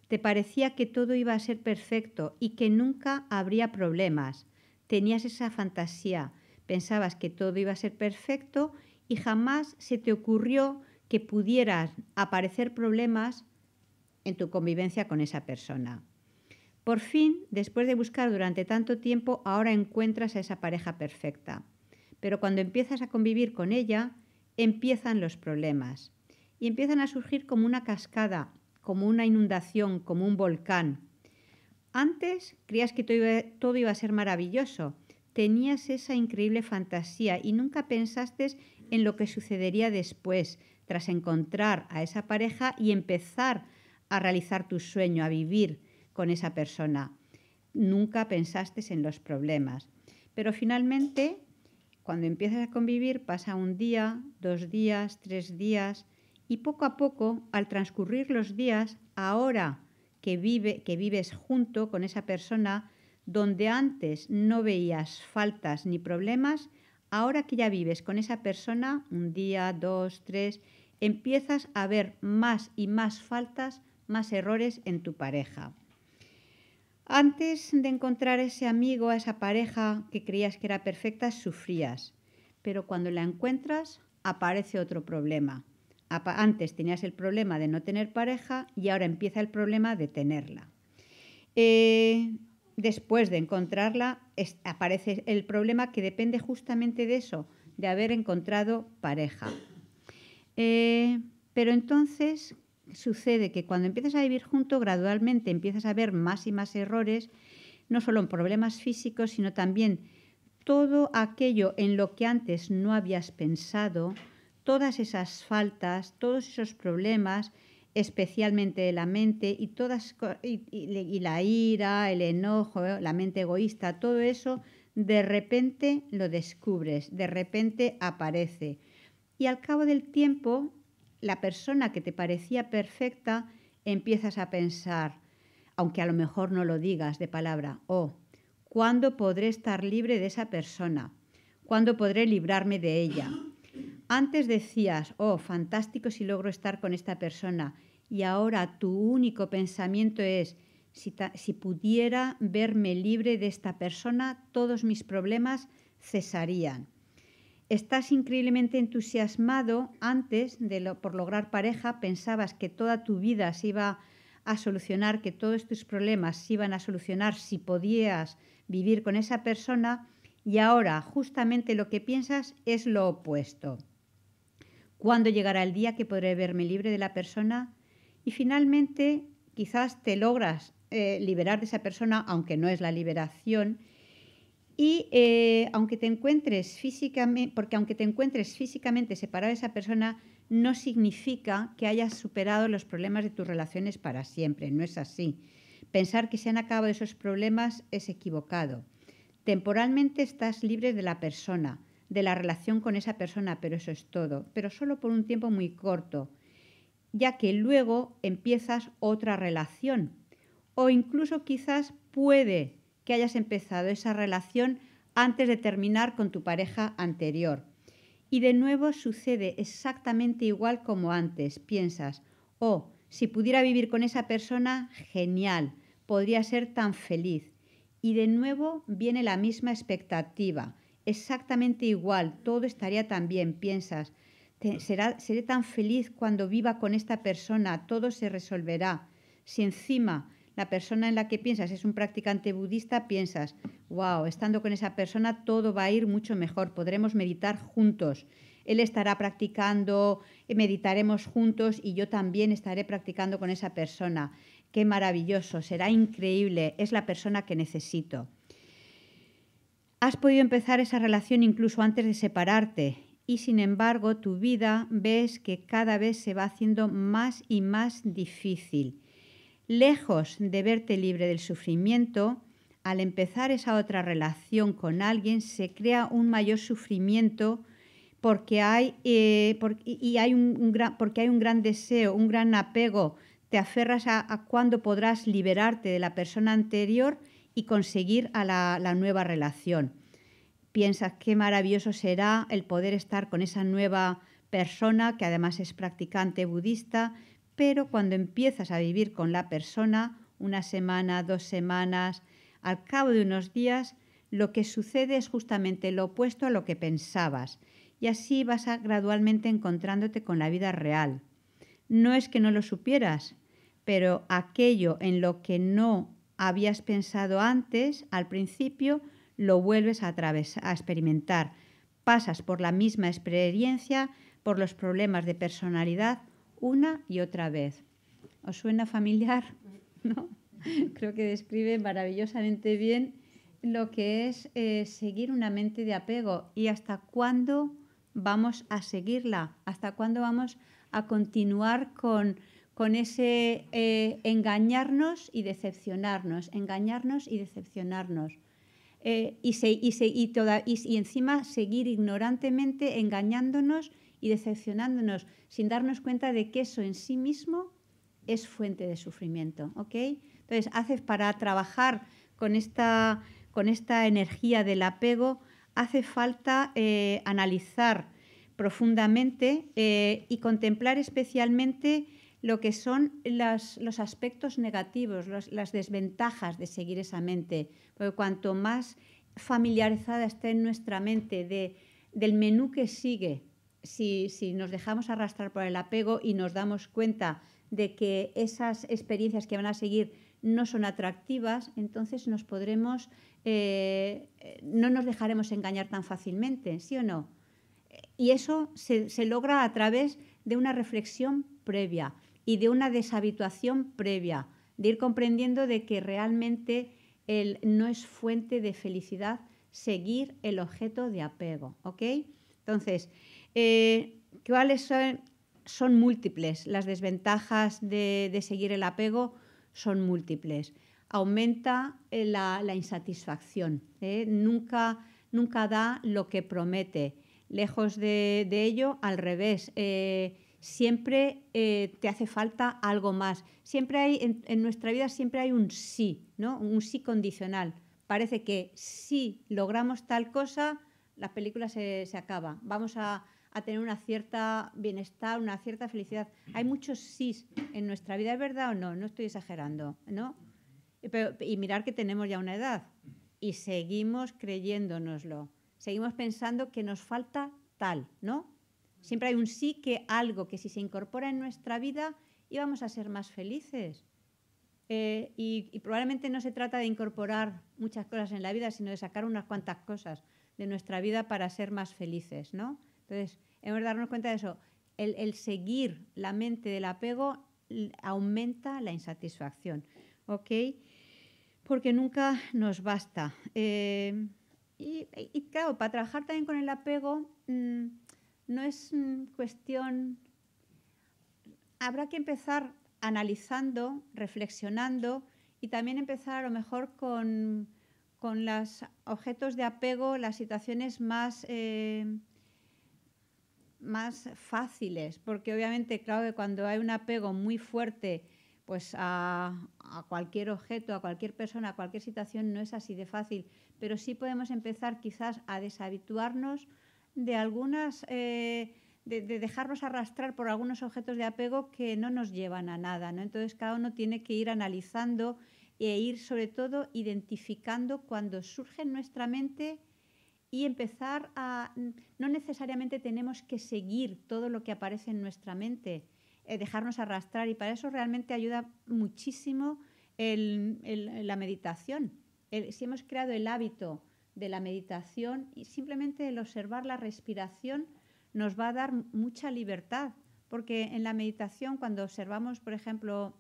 Te parecía que todo iba a ser perfecto y que nunca habría problemas. Tenías esa fantasía, pensabas que todo iba a ser perfecto y jamás se te ocurrió que pudieras aparecer problemas en tu convivencia con esa persona. Por fin, después de buscar durante tanto tiempo, ahora encuentras a esa pareja perfecta. Pero cuando empiezas a convivir con ella, empiezan los problemas. Y empiezan a surgir como una cascada, como una inundación, como un volcán. Antes creías que todo iba, a ser maravilloso, tenías esa increíble fantasía y nunca pensaste en lo que sucedería después, tras encontrar a esa pareja y empezar a realizar tu sueño, a vivir con esa persona. Nunca pensaste en los problemas. Pero finalmente, cuando empiezas a convivir, pasa un día, dos días, tres días, y poco a poco, al transcurrir los días, ahora que, vive, que vives junto con esa persona, donde antes no veías faltas ni problemas, ahora que ya vives con esa persona, un día, dos, tres, empiezas a ver más y más faltas, más errores en tu pareja. Antes de encontrar ese amigo, a esa pareja que creías que era perfecta, sufrías. Pero cuando la encuentras, aparece otro problema. Antes tenías el problema de no tener pareja y ahora empieza el problema de tenerla. Eh, después de encontrarla, aparece el problema que depende justamente de eso, de haber encontrado pareja. Eh, pero entonces, sucede que cuando empiezas a vivir junto, gradualmente empiezas a ver más y más errores, no solo en problemas físicos, sino también todo aquello en lo que antes no habías pensado, todas esas faltas, todos esos problemas, especialmente de la mente y, todas, y la ira, el enojo, la mente egoísta, todo eso, de repente lo descubres, de repente aparece. Y al cabo del tiempo la persona que te parecía perfecta, empiezas a pensar, aunque a lo mejor no lo digas de palabra, oh, ¿cuándo podré estar libre de esa persona? ¿Cuándo podré librarme de ella? Antes decías, oh, fantástico si logro estar con esta persona, y ahora tu único pensamiento es, si, si pudiera verme libre de esta persona, todos mis problemas cesarían. Estás increíblemente entusiasmado antes de por lograr pareja, pensabas que toda tu vida se iba a solucionar, que todos tus problemas se iban a solucionar si podías vivir con esa persona y ahora justamente lo que piensas es lo opuesto. ¿Cuándo llegará el día que podré verme libre de la persona? Y finalmente quizás te logras eh, liberar de esa persona, aunque no es la liberación, y eh, aunque te encuentres físicamente, porque aunque te encuentres físicamente separado de esa persona, no significa que hayas superado los problemas de tus relaciones para siempre, no es así. Pensar que se han acabado esos problemas es equivocado. Temporalmente estás libre de la persona, de la relación con esa persona, pero eso es todo, pero solo por un tiempo muy corto, ya que luego empiezas otra relación o incluso quizás puede que hayas empezado esa relación antes de terminar con tu pareja anterior. Y de nuevo sucede exactamente igual como antes. Piensas, oh, si pudiera vivir con esa persona, genial, podría ser tan feliz. Y de nuevo viene la misma expectativa, exactamente igual, todo estaría tan bien, piensas, seré tan feliz cuando viva con esta persona, todo se resolverá. Si encima la persona en la que piensas es un practicante budista, piensas, wow, estando con esa persona todo va a ir mucho mejor, podremos meditar juntos. Él estará practicando, eh, meditaremos juntos y yo también estaré practicando con esa persona. Qué maravilloso, será increíble, es la persona que necesito. Has podido empezar esa relación incluso antes de separarte y sin embargo tu vida ves que cada vez se va haciendo más y más difícil lejos de verte libre del sufrimiento, al empezar esa otra relación con alguien se crea un mayor sufrimiento porque hay, eh, y hay un, gran, porque hay un gran deseo, un gran apego, te aferras a, cuando cuándo podrás liberarte de la persona anterior y conseguir a la, la nueva relación. Piensas qué maravilloso será el poder estar con esa nueva persona que además es practicante budista, pero cuando empiezas a vivir con la persona, una semana, dos semanas, al cabo de unos días, lo que sucede es justamente lo opuesto a lo que pensabas, y así vas gradualmente encontrándote con la vida real. No es que no lo supieras, pero aquello en lo que no habías pensado antes, al principio, lo vuelves a experimentar. Pasas por la misma experiencia, por los problemas de personalidad una y otra vez. ¿Os suena familiar? *laughs* ¿No? Creo que describe maravillosamente bien lo que es eh, seguir una mente de apego y hasta cuándo vamos a seguirla, hasta cuándo vamos a continuar con, ese eh, engañarnos y decepcionarnos, engañarnos y decepcionarnos. Eh, y, y encima seguir ignorantemente engañándonos y decepcionándonos sin darnos cuenta de que eso en sí mismo es fuente de sufrimiento. ¿ok? Entonces, para trabajar con esta, con esta energía del apego, hace falta eh, analizar profundamente eh, y contemplar especialmente lo que son los aspectos negativos, las desventajas de seguir esa mente. Porque cuanto más familiarizada esté en nuestra mente del menú que sigue si, nos dejamos arrastrar por el apego y nos damos cuenta de que esas experiencias que van a seguir no son atractivas, entonces nos podremos, eh, eh, no nos dejaremos engañar tan fácilmente, ¿sí o no? Y eso se, logra a través de una reflexión previa y de una deshabituación previa, de ir comprendiendo de que realmente el, no es fuente de felicidad seguir el objeto de apego, ¿ok? Entonces, ¿Cuáles eh, son, son, múltiples? Las desventajas de, seguir el apego son múltiples. Aumenta eh, la, insatisfacción. Eh. Nunca, nunca, da lo que promete. Lejos de, ello, al revés siempre te hace falta algo más. Siempre hay, en, nuestra vida siempre hay un sí, ¿no? Un sí condicional. Parece que si logramos tal cosa, la película se, se acaba. Vamos a, a tener una cierta bienestar, una cierta felicidad. Hay muchos sís en nuestra vida, ¿es verdad o no? No estoy exagerando, ¿no? Pero, y mirar que tenemos ya una edad y seguimos creyéndonoslo, seguimos pensando que nos falta tal, ¿no? Siempre hay un sí que algo que si se incorpora en nuestra vida íbamos a ser más felices. Eh, y, y, probablemente no se trata de incorporar muchas cosas en la vida, sino de sacar unas cuantas cosas de nuestra vida para ser más felices, ¿no? Entonces, hemos de darnos cuenta de eso. El, seguir la mente del apego aumenta la insatisfacción, ¿ok? Porque nunca nos basta. Eh, y, claro, para trabajar también con el apego mm, no es mm, cuestión... Habrá que empezar analizando, reflexionando y también empezar a lo mejor con, los objetos de apego, las situaciones más... Eh, más fáciles, porque obviamente, claro, que cuando hay un apego muy fuerte pues a, cualquier objeto, a cualquier persona, a cualquier situación, no es así de fácil, pero sí podemos empezar quizás a deshabituarnos de algunas, eh, de, dejarnos arrastrar por algunos objetos de apego que no nos llevan a nada, ¿no? Entonces cada uno tiene que ir analizando e ir sobre todo identificando cuando surge en nuestra mente y empezar a... No necesariamente tenemos que seguir todo lo que aparece en nuestra mente, eh, dejarnos arrastrar y para eso realmente ayuda muchísimo la meditación. si hemos creado el hábito de la meditación y simplemente el observar la respiración nos va a dar mucha libertad, porque en la meditación cuando observamos, por ejemplo,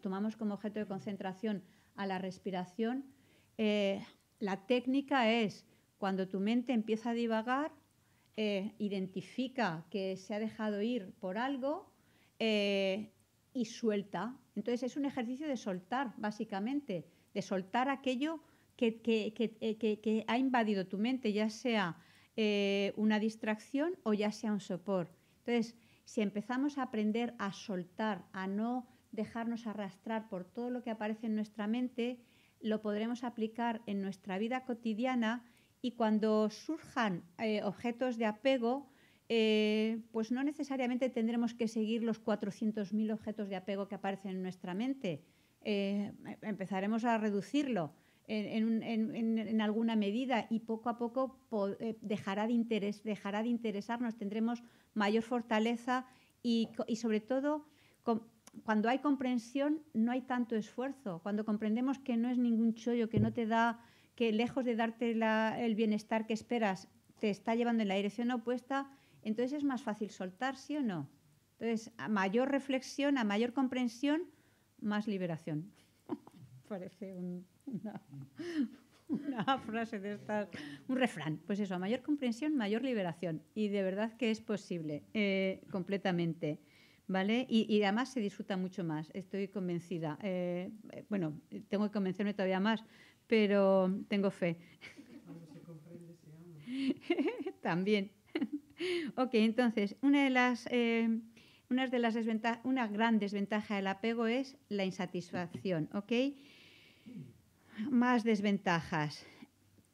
tomamos como objeto de concentración a la respiración, eh, la técnica es cuando tu mente empieza a divagar, eh, identifica que se ha dejado ir por algo eh, y suelta. Entonces es un ejercicio de soltar, básicamente, de soltar aquello que, eh, ha invadido tu mente, ya sea una distracción o ya sea un sopor. Entonces, si empezamos a aprender a soltar, a no dejarnos arrastrar por todo lo que aparece en nuestra mente, lo podremos aplicar en nuestra vida cotidiana y cuando surjan eh, objetos de apego, eh, pues no necesariamente tendremos que seguir los 400.000 objetos de apego que aparecen en nuestra mente. Eh, empezaremos a reducirlo en, alguna medida y poco a poco dejará de, interés, dejará de interesarnos, tendremos mayor fortaleza y, sobre todo cuando hay comprensión no hay tanto esfuerzo, cuando comprendemos que no es ningún chollo, que no te da que lejos de darte el bienestar que esperas, te está llevando en la dirección opuesta, entonces es más fácil soltar, ¿sí o no? Entonces, a mayor reflexión, a mayor comprensión, más liberación. *laughs* Parece una, frase de estas, un refrán. Pues eso, a mayor comprensión, mayor liberación. Y de verdad que es posible, eh, completamente. ¿Vale? Y, además se disfruta mucho más, estoy convencida. Eh, bueno, tengo que convencerme todavía más, pero tengo fe. *laughs* También. ok, entonces, una de las, eh, una de las una gran desventaja del apego es la insatisfacción, ¿ok? Más desventajas.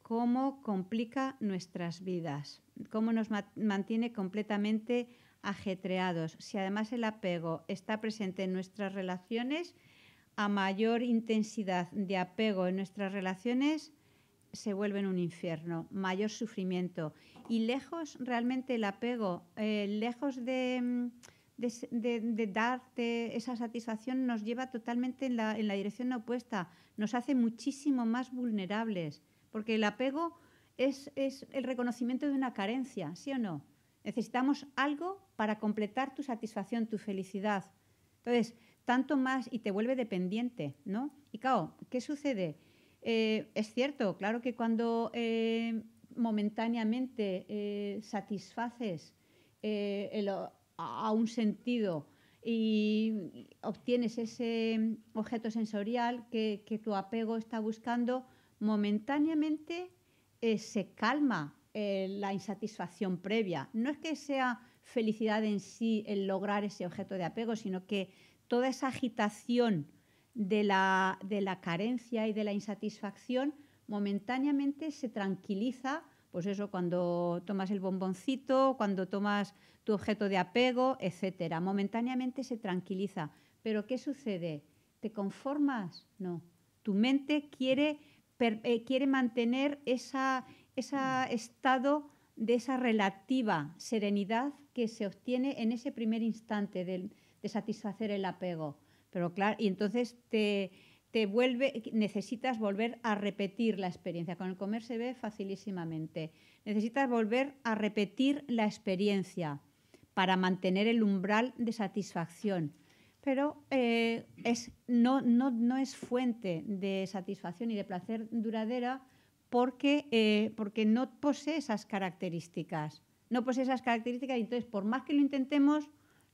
Cómo complica nuestras vidas, cómo nos mantiene completamente ajetreados. Si además el apego está presente en nuestras relaciones, a mayor intensidad de apego en nuestras relaciones, se vuelven un infierno, mayor sufrimiento. Y lejos realmente el apego, eh, lejos mm, de, darte esa satisfacción, nos lleva totalmente en la, dirección opuesta, nos hace muchísimo más vulnerables, porque el apego es, es el reconocimiento de una carencia, ¿sí o no? Necesitamos algo para completar tu satisfacción, tu felicidad. Entonces, tanto más y te vuelve dependiente, ¿no? Y claro, ¿qué sucede? Eh, es cierto, claro que cuando eh, momentáneamente eh, satisfaces a un sentido y obtienes ese mm, objeto sensorial que tu apego está buscando, momentáneamente se calma la insatisfacción previa. No es que sea felicidad en sí el lograr ese objeto de apego, sino que toda esa agitación de la, carencia y de la insatisfacción momentáneamente se tranquiliza, pues eso, cuando tomas el bomboncito, cuando tomas tu objeto de apego, etcétera. Momentáneamente se tranquiliza. Pero ¿qué sucede? ¿Te conformas? No. Tu mente quiere, eh, quiere mantener ese estado de esa relativa serenidad que se obtiene en ese primer instante del, de satisfacer el apego. Pero claro, y entonces te, te vuelve, necesitas volver a repetir la experiencia. Con el comer se ve facilísimamente. Necesitas volver a repetir la experiencia para mantener el umbral de satisfacción. Pero eh, es, no, no, es fuente de satisfacción y de placer duradera porque, eh, porque no posee esas características. No posee esas características y entonces por más que lo intentemos,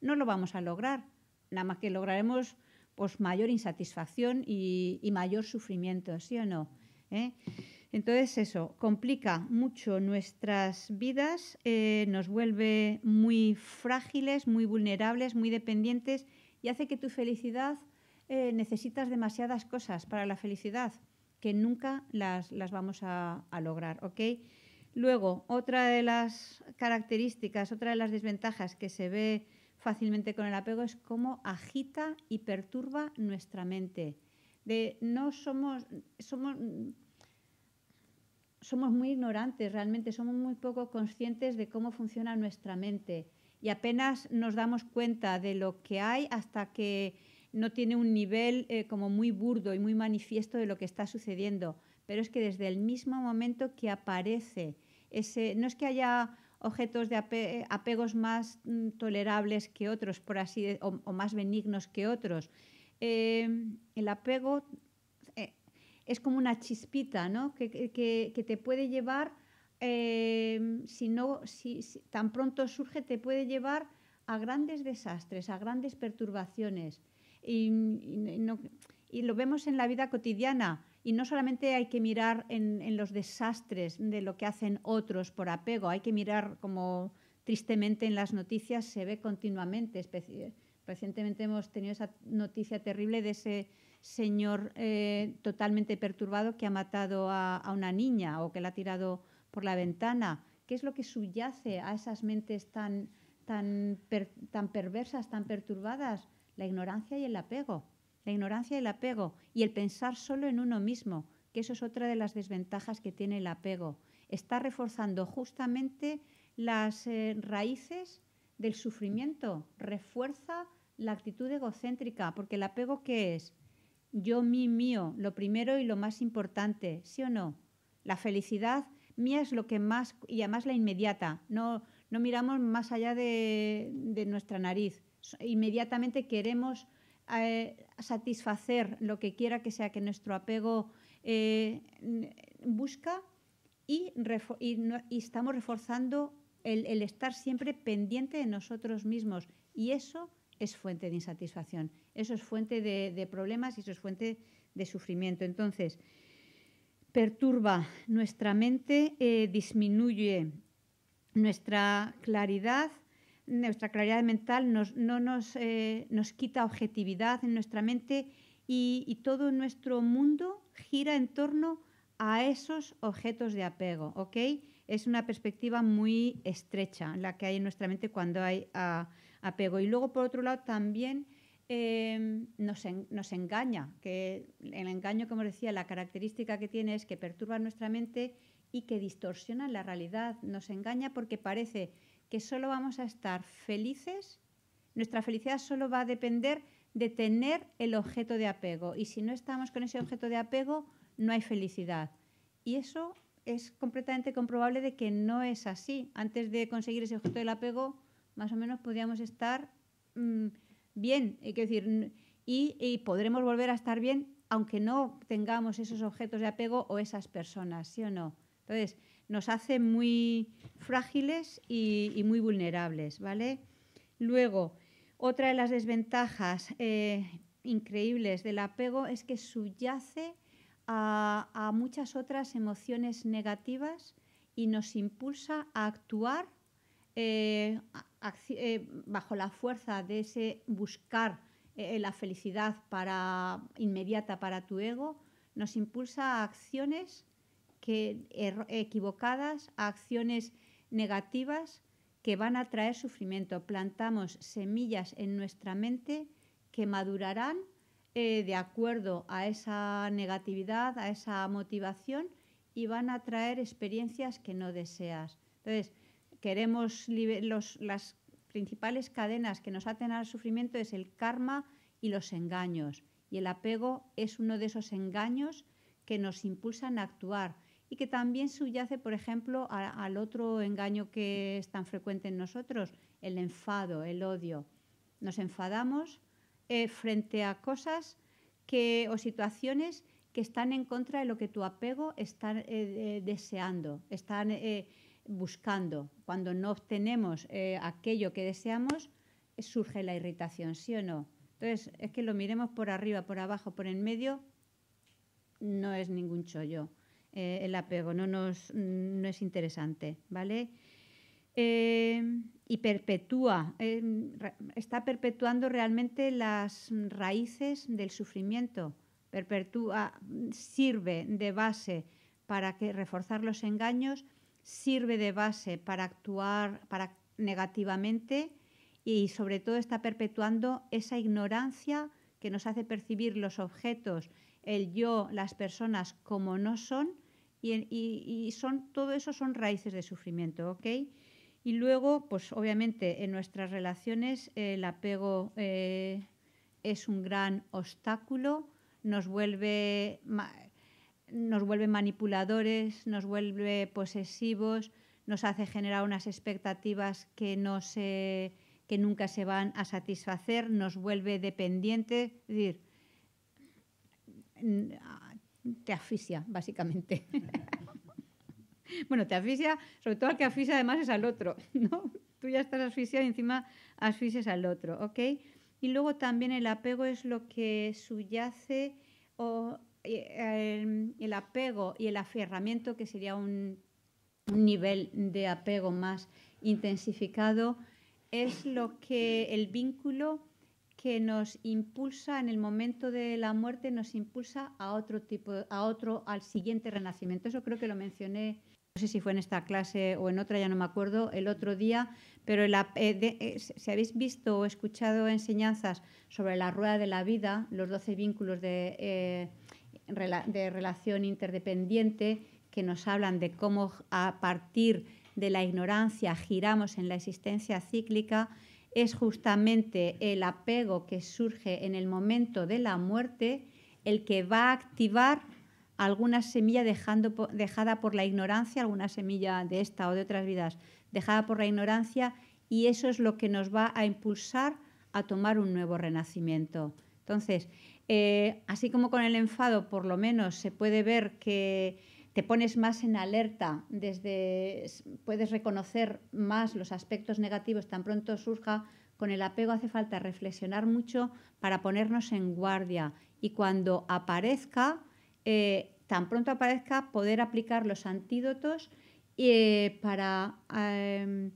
no lo vamos a lograr. Nada más que lograremos pues, mayor insatisfacción y, mayor sufrimiento, ¿sí o no? ¿Eh? Entonces eso complica mucho nuestras vidas, eh, nos vuelve muy frágiles, muy vulnerables, muy dependientes y hace que tu felicidad eh, necesitas demasiadas cosas para la felicidad que nunca las, vamos a, a lograr, ¿ok? Luego, otra de las características, otra de las desventajas que se ve fácilmente con el apego es cómo agita y perturba nuestra mente. no somos, somos, somos muy ignorantes realmente, somos muy poco conscientes de cómo funciona nuestra mente y apenas nos damos cuenta de lo que hay hasta que no tiene un nivel eh, como muy burdo y muy manifiesto de lo que está sucediendo. Pero es que desde el mismo momento que aparece ese, no es que haya objetos de eh, apegos más mm, tolerables que otros, por así o, más benignos que otros. Em, el apego eh, es como una chispita, ¿no? Que, te puede llevar, em, si no, si, tan pronto surge, te puede llevar a grandes desastres, a grandes perturbaciones. y lo vemos en la vida cotidiana. Y no solamente hay que mirar en, los desastres de lo que hacen otros por apego, hay que mirar como tristemente en las noticias se ve continuamente. Recientemente hemos tenido esa noticia terrible de ese señor eh, totalmente perturbado que ha matado a, una niña o que la ha tirado por la ventana. ¿Qué es lo que subyace a esas mentes tan, tan, tan perversas, tan perturbadas? La ignorancia y el apego la ignorancia y el apego y el pensar solo en uno mismo, que eso es otra de las desventajas que tiene el apego. Está reforzando justamente las eh, raíces del sufrimiento, refuerza la actitud egocéntrica, porque el apego qué es? Yo, mí, mío, lo primero y lo más importante, ¿sí o no? La felicidad mía es lo que más, y además la inmediata, no, no miramos más allá de, de nuestra nariz. Inmediatamente queremos a eh, satisfacer lo que quiera que sea que nuestro apego eh, busca y, estamos reforzando el, estar siempre pendiente de nosotros mismos. Y eso es fuente de insatisfacción, eso es fuente de, problemas y eso es fuente de sufrimiento. Entonces, perturba nuestra mente, eh, disminuye nuestra claridad, nuestra claridad mental nos, no nos, eh, quita objetividad en nuestra mente y, todo nuestro mundo gira en torno a esos objetos de apego, Es una perspectiva muy estrecha la que hay en nuestra mente cuando hay ah, apego. Y luego, por otro lado, también em, nos, engaña, que el engaño, como decía, la característica que tiene es que perturba nuestra mente y que distorsiona la realidad, nos engaña porque parece que solo vamos a estar felices, nuestra felicidad solo va a depender de tener el objeto de apego y si no estamos con ese objeto de apego no hay felicidad. Y eso es completamente comprobable de que no es así. Antes de conseguir ese objeto del apego, más o menos podríamos estar mm, bien, decir, y podremos volver a estar bien aunque no tengamos esos objetos de apego o esas personas, ¿sí o no? Entonces, nos hace muy frágiles y, muy vulnerables, ¿vale? Luego, otra de las desventajas eh, increíbles del apego es que subyace a, muchas otras emociones negativas y nos impulsa a actuar eh, eh, bajo la fuerza de ese buscar la felicidad inmediata para tu ego, nos impulsa a acciones equivocadas acciones negativas que van a traer sufrimiento. Plantamos semillas en nuestra mente que madurarán eh, de acuerdo a esa negatividad, a esa motivación y van a traer experiencias que no deseas. Entonces, queremos las principales cadenas que nos aten al sufrimiento es el karma y los engaños. Y el apego es uno de esos engaños que nos impulsan a actuar, y que también subyace, por ejemplo, al otro engaño que es tan frecuente en nosotros, el enfado, el odio. Nos enfadamos eh, frente a cosas que, o situaciones que están en contra de lo que tu apego está eh, eh, deseando, está buscando. Cuando no obtenemos aquello que deseamos, surge la irritación, ¿sí o no? Entonces, es que lo miremos por arriba, por abajo, por en medio, no es ningún chollo. Eh, el apego, no, es interesante, ¿vale? Eh, y perpetúa, eh, está perpetuando realmente las raíces del sufrimiento, perpetúa, sirve de base para que reforzar los engaños, sirve de base para actuar para negativamente y sobre todo está perpetuando esa ignorancia que nos hace percibir los objetos, el yo, las personas como no son y, son, todo eso son raíces de sufrimiento, ¿ok? Y luego, pues obviamente en nuestras relaciones el apego eh, es un gran obstáculo, nos vuelve, nos vuelve manipuladores, nos vuelve posesivos, nos hace generar unas expectativas que, no se, que nunca se van a satisfacer, nos vuelve dependientes, es decir, te asfixia, básicamente. *laughs* bueno, te asfixia, sobre todo al que asfixia además es al otro, *laughs* ¿no? Tú ya estás asfixiado y encima asfixias al otro, ¿ok? Y luego también el apego es lo que subyace o eh, el, apego y el aferramiento, que sería un nivel de apego más intensificado, es lo que el vínculo que nos impulsa en el momento de la muerte, nos impulsa a otro tipo, a otro, al siguiente renacimiento. Eso creo que lo mencioné, no sé si fue en esta clase o en otra, ya no me acuerdo, el otro día, pero eh, eh, si habéis visto o escuchado enseñanzas sobre la rueda de la vida, los doce vínculos eh, de relación interdependiente, que nos hablan de cómo a partir de la ignorancia giramos en la existencia cíclica, es justamente el apego que surge en el momento de la muerte el que va a activar alguna semilla dejada por la ignorancia, alguna semilla de esta o de otras vidas dejada por la ignorancia, y eso es lo que nos va a impulsar a tomar un nuevo renacimiento. Entonces, eh, así como con el enfado, por lo menos se puede ver que te pones más en alerta, desde, puedes reconocer más los aspectos negativos tan pronto surja. Con el apego hace falta reflexionar mucho para ponernos en guardia y cuando aparezca, eh, tan pronto aparezca, poder aplicar los antídotos eh, para, em,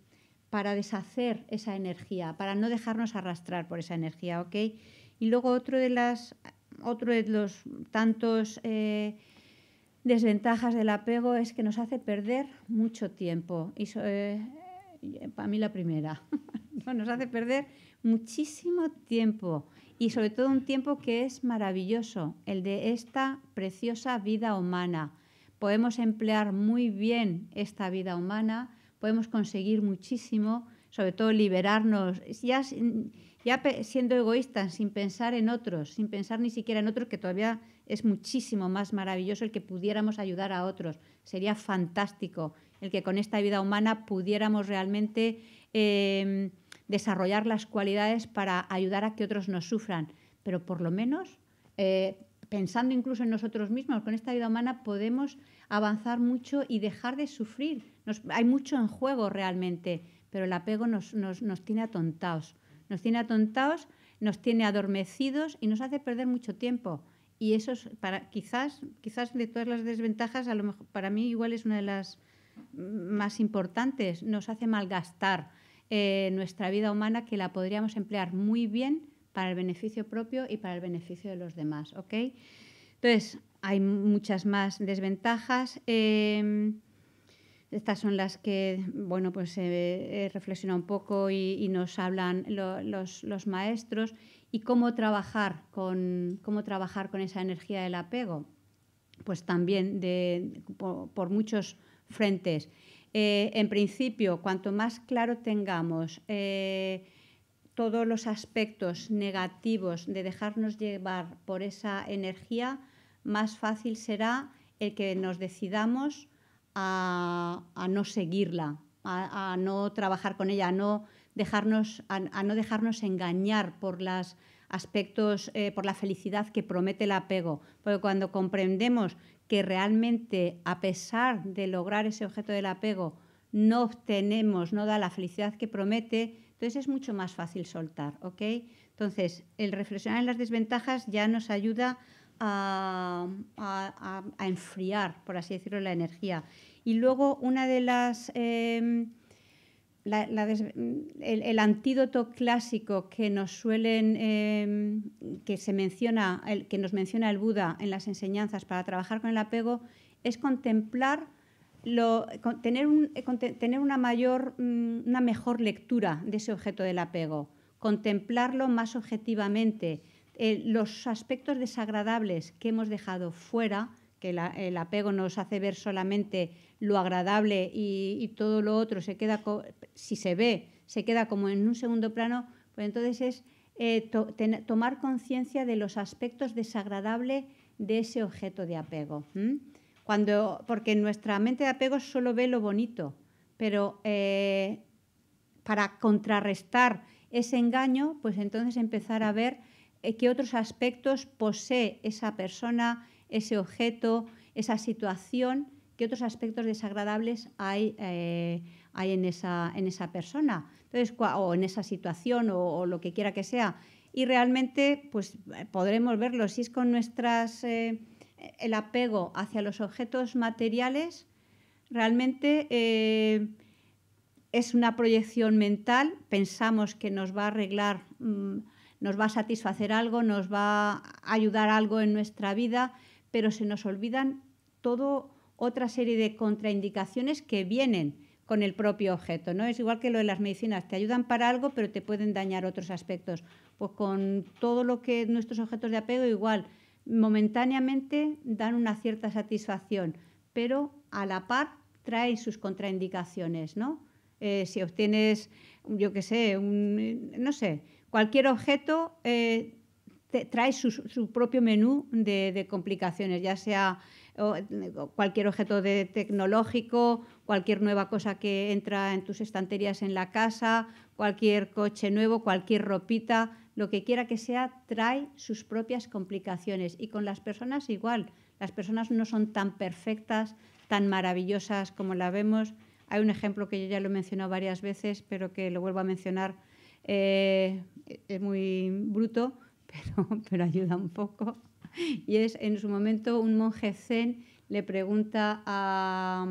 para deshacer esa energía, para no dejarnos arrastrar por esa energía. Y luego otro de, las, otro de los tantos... Eh, desventajas del apego es que nos hace perder mucho tiempo. Y eh, eh, para mí la primera. *laughs* nos hace perder muchísimo tiempo y sobre todo un tiempo que es maravilloso, el de esta preciosa vida humana. Podemos emplear muy bien esta vida humana, podemos conseguir muchísimo, sobre todo liberarnos, ya, ya siendo egoístas, sin pensar en otros, sin pensar ni siquiera en otros que todavía es muchísimo más maravilloso el que pudiéramos ayudar a otros. Sería fantástico el que con esta vida humana pudiéramos realmente em, desarrollar las cualidades para ayudar a que otros no sufran. Pero por lo menos, eh, pensando incluso en nosotros mismos, con esta vida humana podemos avanzar mucho y dejar de sufrir. hay mucho en juego realmente, pero el apego nos, nos, nos tiene atontados. Nos tiene atontados, nos tiene adormecidos y nos hace perder mucho tiempo. Y eso para, quizás, quizás de todas las desventajas, a lo mejor, para mí igual es una de las más importantes. Nos hace malgastar eh, nuestra vida humana que la podríamos emplear muy bien para el beneficio propio y para el beneficio de los demás. ¿ok? Entonces, hay muchas más desventajas. Em, estas son las que, bueno, pues se eh, reflexiona un poco y, nos hablan los, maestros. ¿Y cómo trabajar con, cómo trabajar con esa energía del apego? Pues también por, muchos frentes. Eh, en principio, cuanto más claro tengamos eh, todos los aspectos negativos de dejarnos llevar por esa energía, más fácil será el que nos decidamos a, no seguirla, a, no trabajar con ella, a no dejarnos, a, no dejarnos engañar por los aspectos, eh, por la felicidad que promete el apego. Porque cuando comprendemos que realmente, a pesar de lograr ese objeto del apego, no obtenemos, no da la felicidad que promete, entonces es mucho más fácil soltar, Entonces, el reflexionar en las desventajas ya nos ayuda a, enfriar, por así decirlo, la energía. Y luego, una de las em, el, antídoto clásico que nos suelen, em, que se menciona, el, que nos menciona el Buda en las enseñanzas para trabajar con el apego, es contemplar eh, tener, una mayor, mm, una mejor lectura de ese objeto del apego, contemplarlo más objetivamente, eh, los aspectos desagradables que hemos dejado fuera que el apego nos hace ver solamente lo agradable y, todo lo otro se queda, si se ve, se queda como en un segundo plano, pues entonces es eh, tomar conciencia de los aspectos desagradables de ese objeto de apego. Cuando, porque nuestra mente de apego solo ve lo bonito, pero eh, para contrarrestar ese engaño, pues entonces empezar a ver eh, qué otros aspectos posee esa persona, ese objeto, esa situación, qué otros aspectos desagradables hay, eh, hay en, esa, persona, entonces, o en esa situación, o, lo que quiera que sea. Y realmente, pues eh, podremos verlo, si es con nuestras, eh, el apego hacia los objetos materiales, realmente es una proyección mental, pensamos que nos va a arreglar, mm, nos va a satisfacer algo, nos va a ayudar algo en nuestra vida, pero se nos olvidan toda otra serie de contraindicaciones que vienen con el propio objeto. ¿no? Es igual que lo de las medicinas, te ayudan para algo, pero te pueden dañar otros aspectos. Pues con todo lo que nuestros objetos de apego, igual, momentáneamente dan una cierta satisfacción, pero a la par trae sus contraindicaciones. ¿no? Eh, si obtienes, yo qué sé, no sé, cualquier objeto eh, trae su, propio menú de, complicaciones, ya sea cualquier objeto de tecnológico, cualquier nueva cosa que entra en tus estanterías en la casa, cualquier coche nuevo, cualquier ropita, lo que quiera que sea, trae sus propias complicaciones. Y con las personas igual, las personas no son tan perfectas, tan maravillosas como la vemos. Hay un ejemplo que yo ya lo he mencionado varias veces, pero que lo vuelvo a mencionar, eh, es muy bruto *laughs* pero, ayuda un poco. Y es en su momento un monje zen le pregunta a,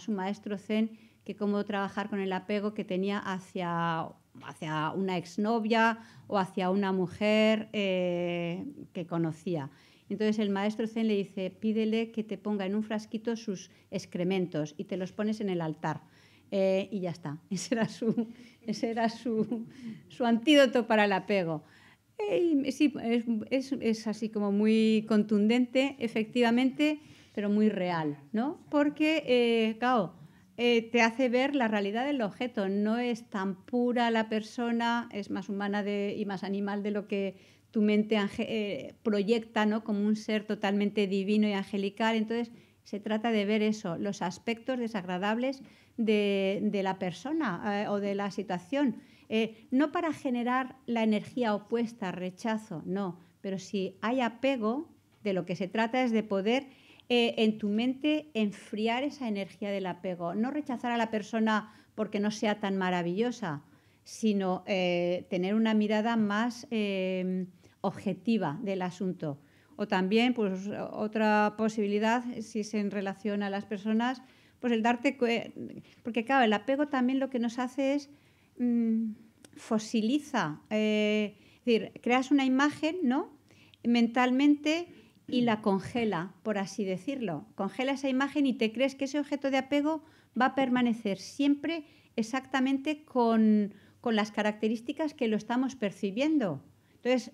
su maestro zen que cómo trabajar con el apego que tenía hacia, hacia una exnovia o hacia una mujer eh, que conocía. Entonces el maestro Zen le dice, pídele que te ponga en un frasquito sus excrementos y te los pones en el altar. Eh, y ya está, *laughs* ese era, su antídoto para el apego sí, es, así como muy contundente, efectivamente, pero muy real, ¿no? Porque, eh, claro, eh, te hace ver la realidad del objeto. No es tan pura la persona, es más humana y más animal de lo que tu mente eh, proyecta, ¿no? Como un ser totalmente divino y angelical. Entonces, se trata de ver eso, los aspectos desagradables de la persona eh, o de la situación eh, no para generar la energía opuesta, rechazo, no, pero si hay apego, de lo que se trata es de poder eh, en tu mente enfriar esa energía del apego, no rechazar a la persona porque no sea tan maravillosa, sino eh, tener una mirada más em, objetiva del asunto. O también, pues, otra posibilidad, si es en relación a las personas, pues el darte, porque claro, el apego también lo que nos hace es Mm, fosiliza, eh, es decir, creas una imagen, ¿no? Mentalmente y la congela, por así decirlo. Congela esa imagen y te crees que ese objeto de apego va a permanecer siempre exactamente con, las características que lo estamos percibiendo. Entonces,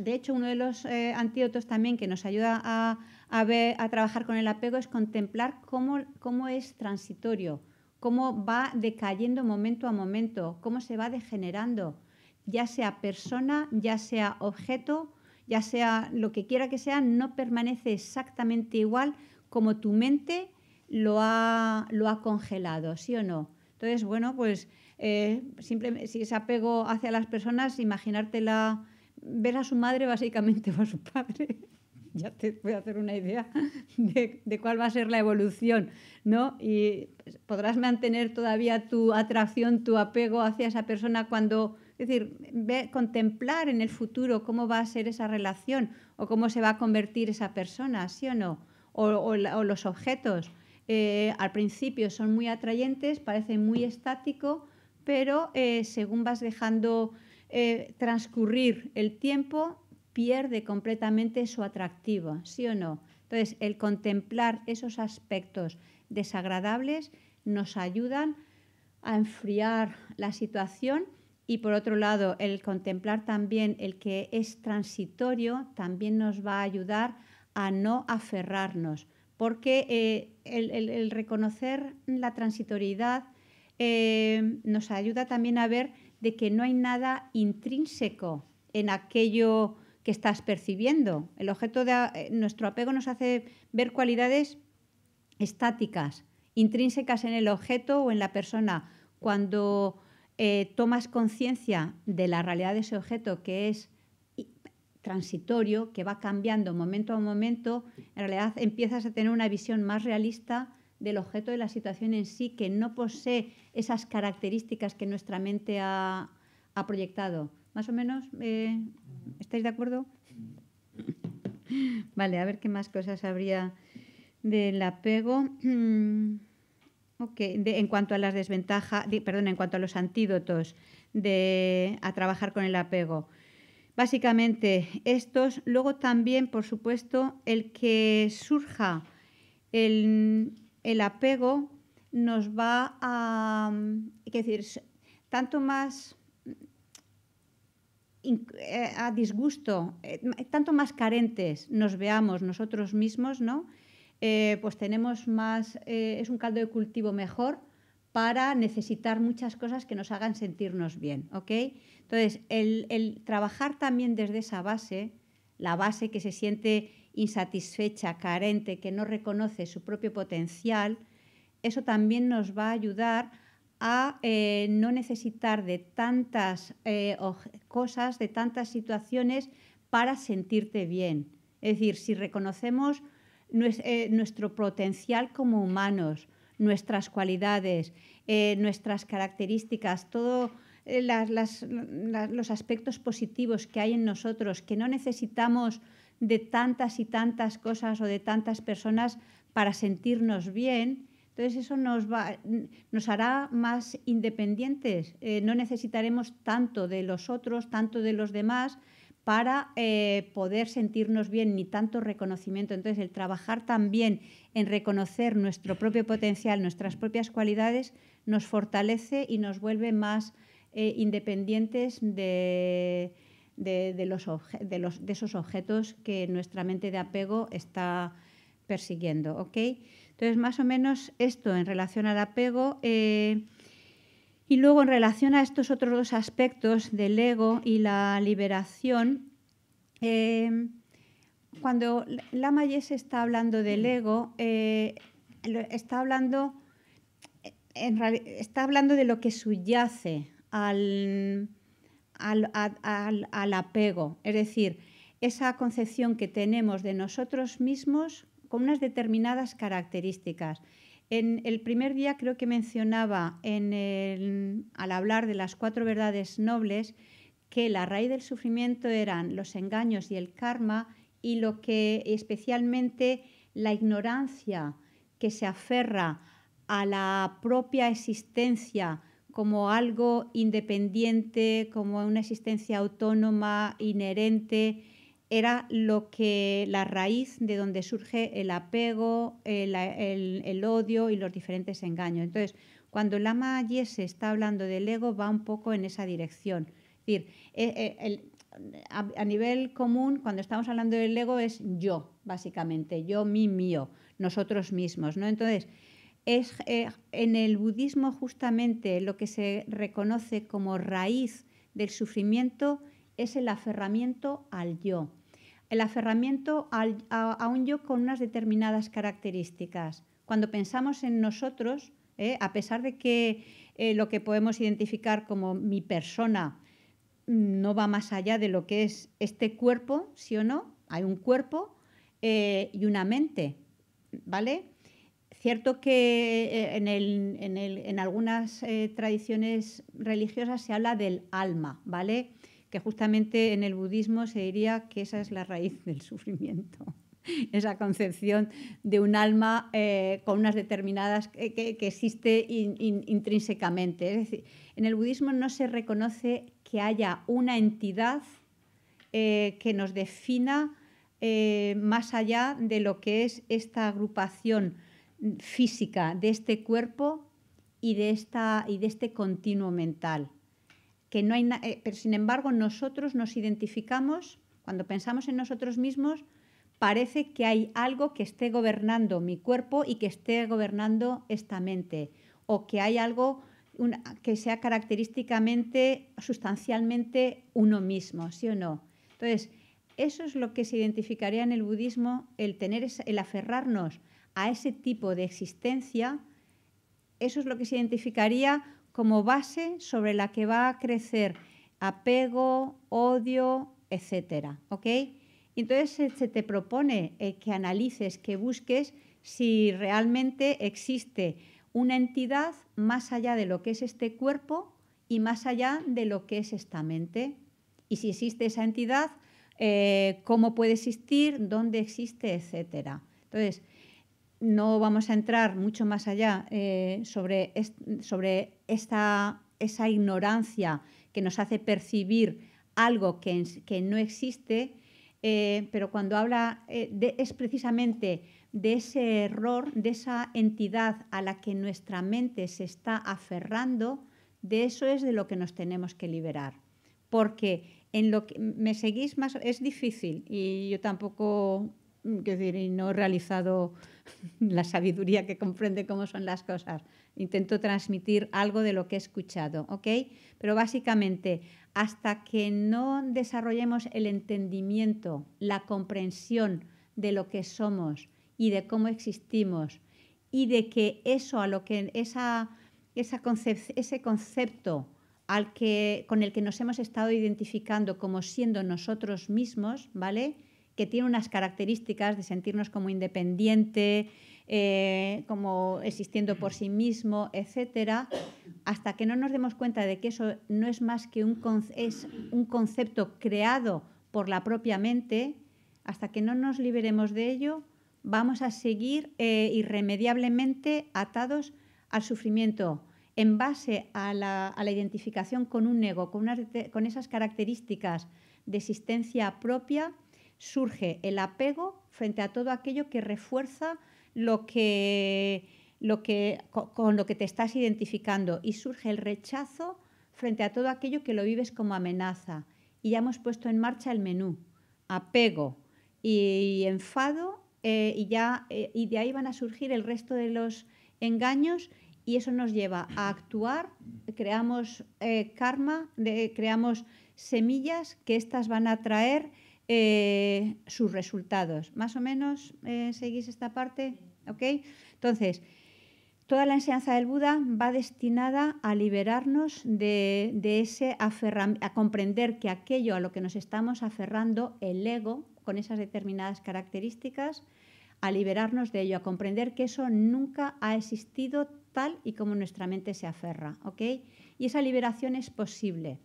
de hecho, uno de los eh, antídotos también que nos ayuda a, trabajar con el apego es contemplar cómo es transitorio, cómo va decayendo momento a momento, cómo se va degenerando, ya sea persona, ya sea objeto, ya sea lo que quiera que sea, no permanece exactamente igual como tu mente lo ha, congelado, ¿sí o no? Entonces, bueno, pues eh, si ese apego hacia las personas, imaginártela, ver a su madre básicamente *laughs* o a su padre *laughs* ya te voy a hacer una idea *laughs* de, cuál va a ser la evolución, ¿no? Y pues, podrás mantener todavía tu atracción, tu apego hacia esa persona cuando, es decir, contemplar en el futuro cómo va a ser esa relación o cómo se va a convertir esa persona, ¿sí o no? O, los objetos. Eh, al principio son muy atrayentes, parecen muy estático, pero eh, según vas dejando eh, transcurrir el tiempo, pierde completamente su atractivo, ¿sí o no? Entonces, el contemplar esos aspectos desagradables nos ayudan a enfriar la situación y por otro lado, el contemplar también el que es transitorio también nos va a ayudar a no aferrarnos, porque eh, el, reconocer la transitoriedad eh, nos ayuda también a ver de que no hay nada intrínseco en aquello que estás percibiendo. El objeto de eh, nuestro apego nos hace ver cualidades estáticas, intrínsecas en el objeto o en la persona. Cuando eh, tomas conciencia de la realidad de ese objeto que es transitorio, que va cambiando momento a momento, en realidad empiezas a tener una visión más realista del objeto de la situación en sí, que no posee esas características que nuestra mente ha, proyectado. Más o menos. Eh, ¿Estáis de acuerdo? *laughs* Vale, a ver qué más cosas habría del apego. Mm, en cuanto a las desventajas, perdón, en cuanto a los antídotos de, a trabajar con el apego. Básicamente estos, luego también, por supuesto, el que surja el, el apego nos va a, mm, es decir, tanto más eh, a disgusto, eh, tanto más carentes nos veamos nosotros mismos, ¿no? Eh, pues tenemos más, es un caldo de cultivo mejor para necesitar muchas cosas que nos hagan sentirnos bien, Entonces, el, el trabajar también desde esa base, la base que se siente insatisfecha, carente, que no reconoce su propio potencial, eso también nos va a ayudar a eh, no necesitar de tantas eh, cosas, de tantas situaciones para sentirte bien. Es decir, si reconocemos eh, nuestro potencial como humanos, nuestras cualidades, nuestras características, todos los aspectos positivos que hay en nosotros, que no necesitamos de tantas y tantas cosas o de tantas personas para sentirnos bien, entonces eso nos, hará más independientes, eh, no necesitaremos tanto de los otros, tanto de los demás para eh, poder sentirnos bien, ni tanto reconocimiento. Entonces el trabajar también en reconocer nuestro propio potencial, nuestras propias cualidades, nos fortalece y nos vuelve más eh, independientes de, esos objetos que nuestra mente de apego está persiguiendo. Entonces, más o menos esto en relación al apego. Eh, y luego, en relación a estos otros dos aspectos del ego y la liberación, eh, cuando la Yese está hablando del ego, eh, está, hablando, está hablando de lo que subyace al apego, es decir, esa concepción que tenemos de nosotros mismos con unas determinadas características. En el primer día creo que mencionaba al hablar de las cuatro verdades nobles que la raíz del sufrimiento eran los engaños y el karma y lo que especialmente la ignorancia que se aferra a la propia existencia como algo independiente, como una existencia autónoma, inherente, era lo que la raíz de donde surge el apego, el, odio y los diferentes engaños. Entonces, cuando Lama se está hablando del ego, va un poco en esa dirección. Es decir, eh, eh, a, nivel común, cuando estamos hablando del ego, es yo, básicamente, yo, mi mío, nosotros mismos. ¿no? Entonces, es, eh, en el budismo justamente lo que se reconoce como raíz del sufrimiento es el aferramiento al yo el aferramiento a, un yo con unas determinadas características. Cuando pensamos en nosotros, ¿eh? a pesar de que eh, lo que podemos identificar como mi persona mm, no va más allá de lo que es este cuerpo, sí o no, hay un cuerpo eh, y una mente, ¿vale? Cierto que en algunas tradiciones religiosas se habla del alma, ¿vale? que justamente en el budismo se diría que esa es la raíz *laughs* del sufrimiento esa concepción de un alma eh, con unas determinadas que, existe intrínsecamente. Es decir, en el budismo no se reconoce que haya una entidad eh, que nos defina eh, más allá de lo que es esta agrupación física de este cuerpo y de, y de este continuo mental no hay eh, pero sin embargo nosotros nos identificamos, cuando pensamos en nosotros mismos, parece que hay algo que esté gobernando mi cuerpo y que esté gobernando esta mente, o que hay algo que sea característicamente, sustancialmente uno mismo, ¿sí o no? Entonces, eso es lo que se identificaría en el budismo, el tener, el aferrarnos a ese tipo de existencia, eso es lo que se identificaría como base sobre la que va a crecer apego, odio, etcétera, ¿ok? Entonces se te propone eh, que analices, que busques si realmente existe una entidad más allá de lo que es este cuerpo y más allá de lo que es esta mente. Y si existe esa entidad, eh, cómo puede existir, dónde existe, etcétera. Entonces, no vamos a entrar mucho más allá eh, sobre, sobre esta, esa ignorancia que nos hace percibir algo que, que no existe, eh, pero cuando habla eh, es precisamente de ese error, de esa entidad a la que nuestra mente se está aferrando, de eso es de lo que nos tenemos que liberar. Porque en lo que me seguís más es difícil y yo tampoco decir, no he realizado *laughs* la sabiduría que comprende cómo son las cosas. Intento transmitir algo de lo que he escuchado, ¿ok? Pero básicamente, hasta que no desarrollemos el entendimiento, la comprensión de lo que somos y de cómo existimos, y de que eso a lo que ese concepto al que, con el que nos hemos estado identificando como siendo nosotros mismos, ¿vale? que tiene unas características de sentirnos como independiente, eh, como existiendo por sí mismo, etcétera, hasta que no nos demos cuenta de que eso no es más que un, es un concepto creado por la propia mente, hasta que no nos liberemos de ello, vamos a seguir eh, irremediablemente atados al sufrimiento en base a la, identificación con un ego, con, con esas características de existencia propia surge el apego frente a todo aquello que refuerza lo con lo que te estás identificando y surge el rechazo frente a todo aquello que lo vives como amenaza. Y ya hemos puesto en marcha el menú, apego y, enfado, eh, y, eh, y de ahí van a surgir el resto de los engaños y eso nos lleva a actuar, creamos eh, karma, creamos semillas que estas van a traer eh, sus resultados. ¿Más o menos eh, seguís esta parte? ¿Ok? Entonces, toda la enseñanza del Buda va destinada a liberarnos de, ese aferramiento, a comprender que aquello a lo que nos estamos aferrando, el ego, con esas determinadas características, a liberarnos de ello, a comprender que eso nunca ha existido tal y como nuestra mente se aferra, ¿ok? Y esa liberación es posible.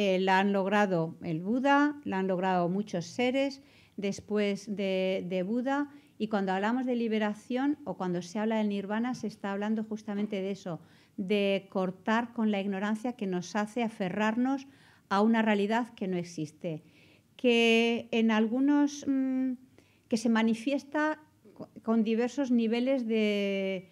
Eh, la han logrado el Buda, la han logrado muchos seres después de, Buda. Y cuando hablamos de liberación o cuando se habla del nirvana, se está hablando justamente de eso, de cortar con la ignorancia que nos hace aferrarnos a una realidad que no existe, que en algunos mm, que se manifiesta con diversos niveles de,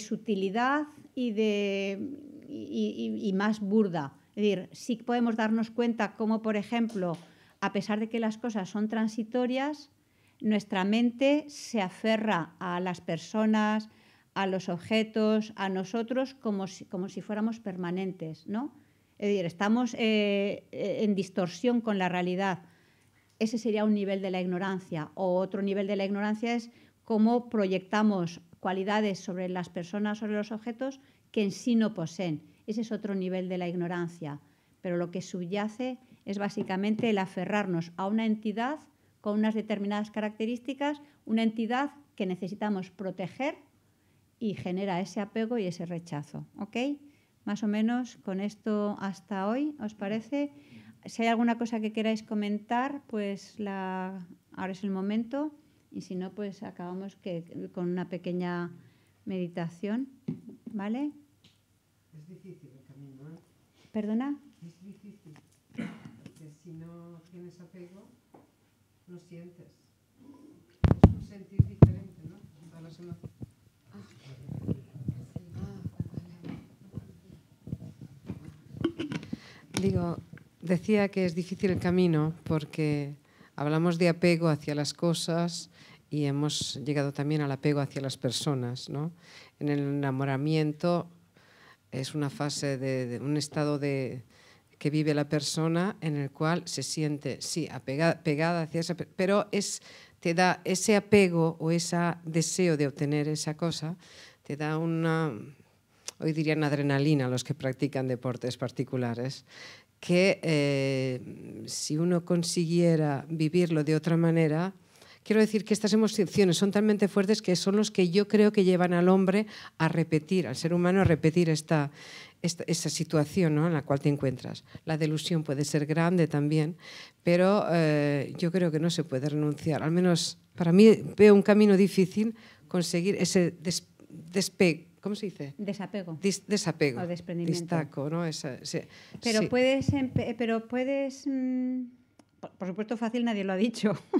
sutilidad y más burda. Es decir, sí podemos darnos cuenta cómo, por ejemplo, a pesar de que las cosas son transitorias, nuestra mente se aferra a las personas, a los objetos, a nosotros, como si, fuéramos permanentes, ¿no? Es decir, estamos eh, eh, en distorsión con la realidad. Ese sería un nivel de la ignorancia. O otro nivel de la ignorancia es cómo proyectamos cualidades sobre las personas, sobre los objetos que en sí no poseen ese es otro nivel de la ignorancia, pero lo que subyace es básicamente el aferrarnos a una entidad con unas determinadas características, una entidad que necesitamos proteger y genera ese apego y ese rechazo. Más o menos con esto hasta hoy, ¿os parece? Si hay alguna cosa que queráis comentar, pues ahora es el momento. Y si no, pues acabamos que, con una pequeña meditación. ¿Vale? ¿Perdona? Es difícil, porque si no tienes apego, no sientes. Es un sentir diferente, ¿no? las Digo, decía que es difícil el camino porque hablamos de apego hacia las cosas y hemos llegado también al apego hacia las personas, ¿no? En el enamoramiento es una fase de, un estado que vive la persona en el cual se siente, sí, apegada, pegada hacia esa, pero es, te da ese apego o ese deseo de obtener esa cosa, te da una, hoy dirían adrenalina a los que practican deportes particulares, que eh, si uno consiguiera vivirlo de otra manera, Quiero decir que estas emociones son talmente fuertes que son los que yo creo que llevan al hombre a repetir, al ser humano a repetir esta, esa situación ¿no? en la cual te encuentras. La delusión puede ser grande también, pero eh, yo creo que no se puede renunciar. Al menos para mí veo un camino difícil conseguir ese des, ¿cómo se dice? Desapego. desapego. O desprendimiento. ¿no? pero, Puedes, pero mm, puedes... por supuesto, fácil nadie lo ha dicho. *laughs*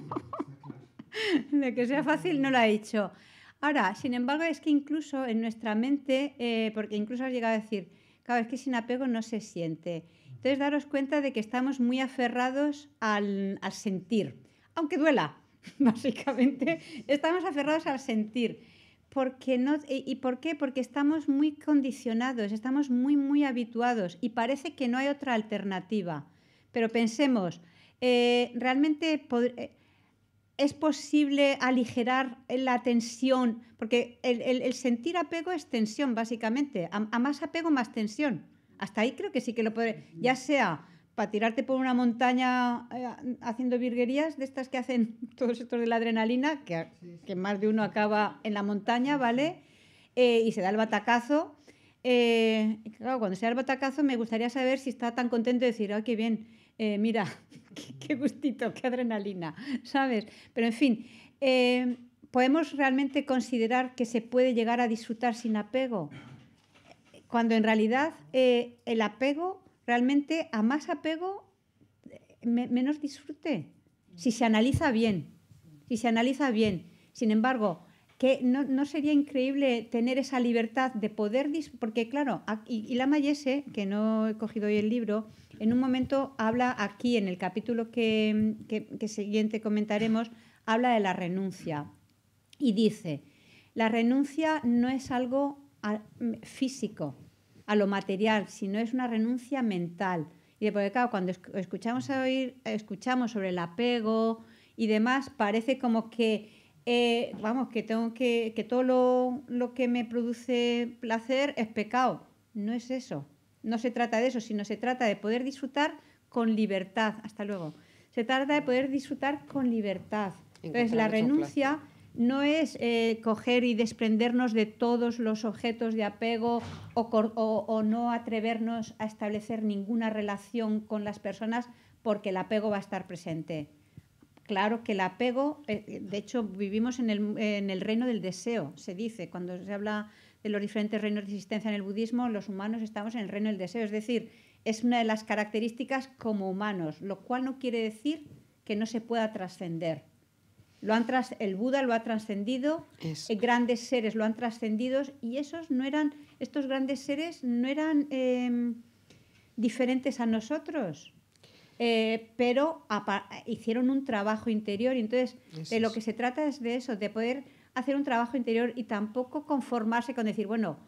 *laughs* De que sea fácil no lo ha hecho. Ahora, sin embargo, es que incluso en nuestra mente, eh, porque incluso has llegado a decir, cada vez que sin apego no se siente. Entonces, daros cuenta de que estamos muy aferrados al, sentir, aunque duela, *laughs* básicamente, estamos aferrados al sentir. Porque no, ¿Y por qué? Porque estamos muy condicionados, estamos muy, muy habituados y parece que no hay otra alternativa. Pero pensemos, eh, realmente eh, es posible aligerar la tensión, porque el, sentir apego es tensión, básicamente. A, más apego, más tensión. Hasta ahí creo que sí que lo puede, ya sea para tirarte por una montaña eh, haciendo virguerías, de estas que hacen *laughs* todos estos de la adrenalina, que, más de uno acaba en la montaña, ¿vale? Eh, y se da el batacazo. Eh, cuando se da el batacazo me gustaría saber si está tan contento de decir, ¡ay, qué bien! mira, *laughs* qué, gustito, qué adrenalina, ¿sabes? Pero en fin, eh, ¿podemos realmente considerar que se puede llegar a disfrutar sin apego? Cuando en realidad eh, el apego, realmente a más apego, menos disfrute. Si se analiza bien, si se analiza bien. Sin embargo, que no, sería increíble tener esa libertad de poder, porque claro, aquí, y la Mayese, que no he cogido hoy el libro, en un momento habla aquí, en el capítulo que, que, siguiente comentaremos, habla de la renuncia y dice, la renuncia no es algo físico, a lo material, sino es una renuncia mental. Y por claro, cuando escuchamos, oír, escuchamos sobre el apego y demás, parece como que eh, vamos, que tengo que, que todo lo, lo, que me produce placer es pecado. No es eso. No se trata de eso, sino se trata de poder disfrutar con libertad. Hasta luego. Se trata de poder disfrutar con libertad. Entonces, la renuncia no es eh, coger y desprendernos de todos los objetos de apego o, o no atrevernos a establecer ninguna relación con las personas porque el apego va a estar presente. Claro que el apego, eh, eh, de hecho vivimos en el, reino del deseo, se dice, cuando se habla de los diferentes reinos de existencia en el budismo, los humanos estamos en el reino del deseo, es decir, es una de las características como humanos, lo cual no quiere decir que no se pueda trascender. Lo han el Buda lo ha trascendido, eh, grandes seres lo han trascendido y esos no eran, estos grandes seres no eran em, diferentes a nosotros. Eh, pero hicieron un trabajo interior. entonces, de lo que se trata es de eso, de poder hacer un trabajo interior y tampoco conformarse con decir, bueno,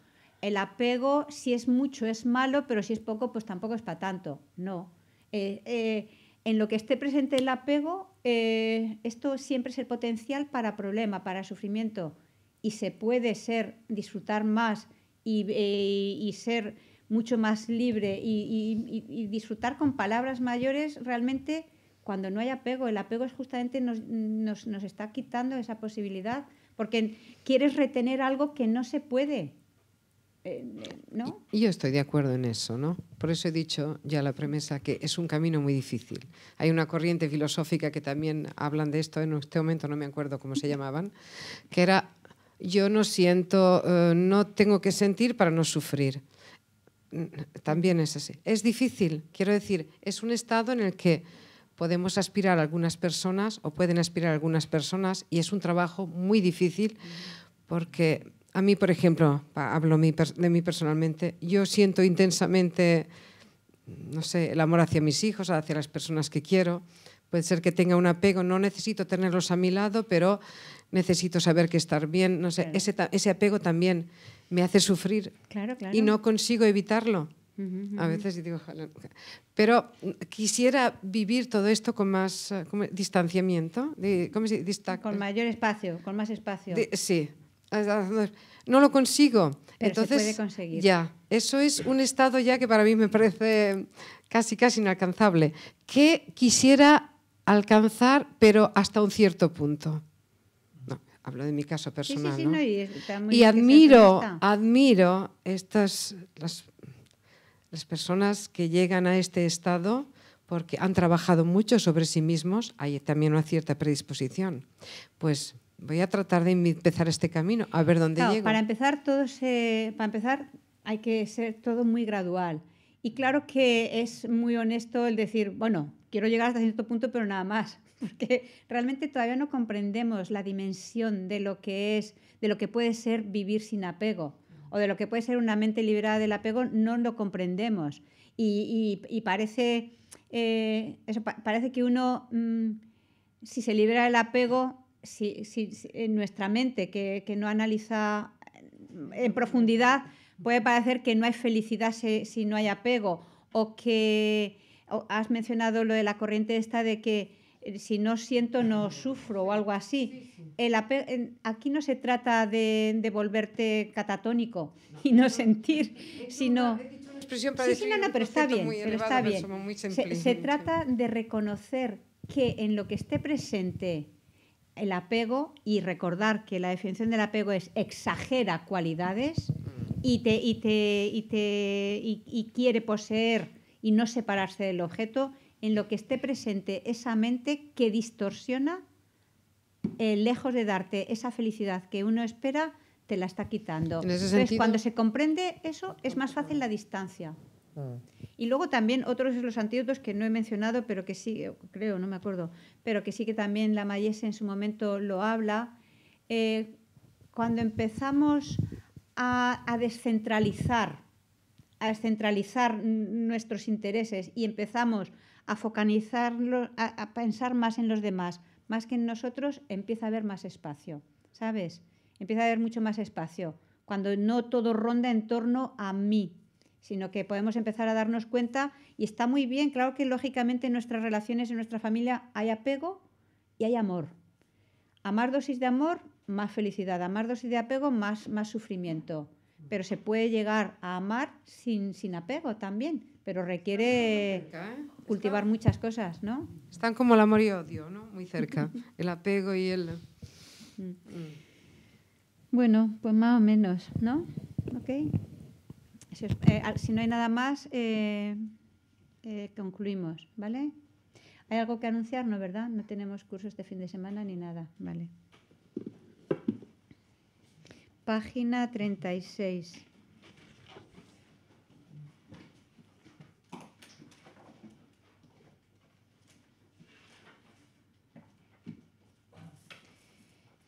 el apego si es mucho es malo, pero si es poco, pues tampoco es para tanto. No. Eh, eh, en lo que esté presente el apego, esto siempre es el potencial para problema, para sufrimiento. Y se puede ser, disfrutar más y, y ser mucho más libre y, disfrutar con palabras mayores realmente cuando no hay apego. El apego es justamente nos, nos, está quitando esa posibilidad porque quieres retener algo que no se puede. Eh, eh, ¿no? Yo estoy de acuerdo en eso, ¿no? Por eso he dicho ya la premisa que es un camino muy difícil. Hay una corriente filosófica que también hablan de esto, en este momento no me acuerdo cómo se llamaban, que era yo no siento, eh, no tengo que sentir para no sufrir también es así. Es difícil, quiero decir, es un estado en el que podemos aspirar algunas personas o pueden aspirar algunas personas y es un trabajo muy difícil porque a mí, por ejemplo, hablo de mí personalmente, yo siento intensamente, no sé, el amor hacia mis hijos, hacia las personas que quiero Puede ser que tenga un apego, no necesito tenerlos a mi lado, pero necesito saber que estar bien. No sé, ese, apego también me hace sufrir y no consigo evitarlo. A veces digo, pero quisiera vivir todo esto con más distanciamiento, con mayor espacio, con más espacio. sí, no lo consigo. Entonces, Ya, eso es un estado ya que para mí me parece casi, casi inalcanzable. Que quisiera alcanzar, pero hasta un cierto punto. hablo de mi caso personal. y, admiro, admiro estas las, personas que llegan a este estado porque han trabajado mucho sobre sí mismos, hay también una cierta predisposición. Pues voy a tratar de empezar este camino, a ver dónde llego. Para empezar, todo se, para empezar hay que ser todo muy gradual. Y claro que es muy honesto el decir, bueno, quiero llegar hasta cierto punto, pero nada más, *laughs* porque realmente todavía no comprendemos la dimensión de lo que es, de lo que puede ser vivir sin apego o de lo que puede ser una mente liberada del apego, no lo comprendemos. Y, parece, eh, eso, parece que uno, mm, si se libera del apego, si, en nuestra mente que, que no analiza en profundidad, Puede parecer que no hay felicidad si, no hay apego o que has mencionado lo de la corriente esta de que eh, si no siento no sufro o algo así. aquí no se trata de, volverte catatónico y no, sentir, sino... expresión para pero está bien, pero está se trata de reconocer que en lo que esté presente el apego y recordar que la definición del apego es exagera cualidades, y, te, y, te, te, quiere poseer y no separarse del objeto, en lo que esté presente esa mente que distorsiona, eh, lejos de darte esa felicidad que uno espera, te la está quitando. Entonces, cuando se comprende eso, es más fácil la distancia. Mm. Y luego también otros de los antídotos que no he mencionado, pero que sí, eh, creo, no me acuerdo, pero que sí que también la Mayese en su momento lo habla. Eh, cuando empezamos a, descentralizar, a descentralizar nuestros intereses y empezamos a focalizarlo, a, pensar más en los demás, más que en nosotros, empieza a haber más espacio, ¿sabes? Empieza a haber mucho más espacio, cuando no todo ronda en torno a mí, sino que podemos empezar a darnos cuenta y está muy bien, claro que lógicamente en nuestras relaciones, en nuestra familia hay apego y hay amor. amar dosis de amor, más felicidad. Amar dosis de apego, más, más sufrimiento. Pero se puede llegar a amar sin, sin apego también, pero requiere ah, ¿eh? cultivar muchas cosas, ¿no? Están como el amor y odio, ¿no? Muy cerca, *laughs* el apego y el... Mm. Mm. Bueno, pues más o menos, ¿no? Eh, si, no hay nada más, eh, concluimos, ¿vale? ¿Hay algo que anunciar, ¿no? verdad? No tenemos cursos de fin de semana ni nada, ¿vale? página 36.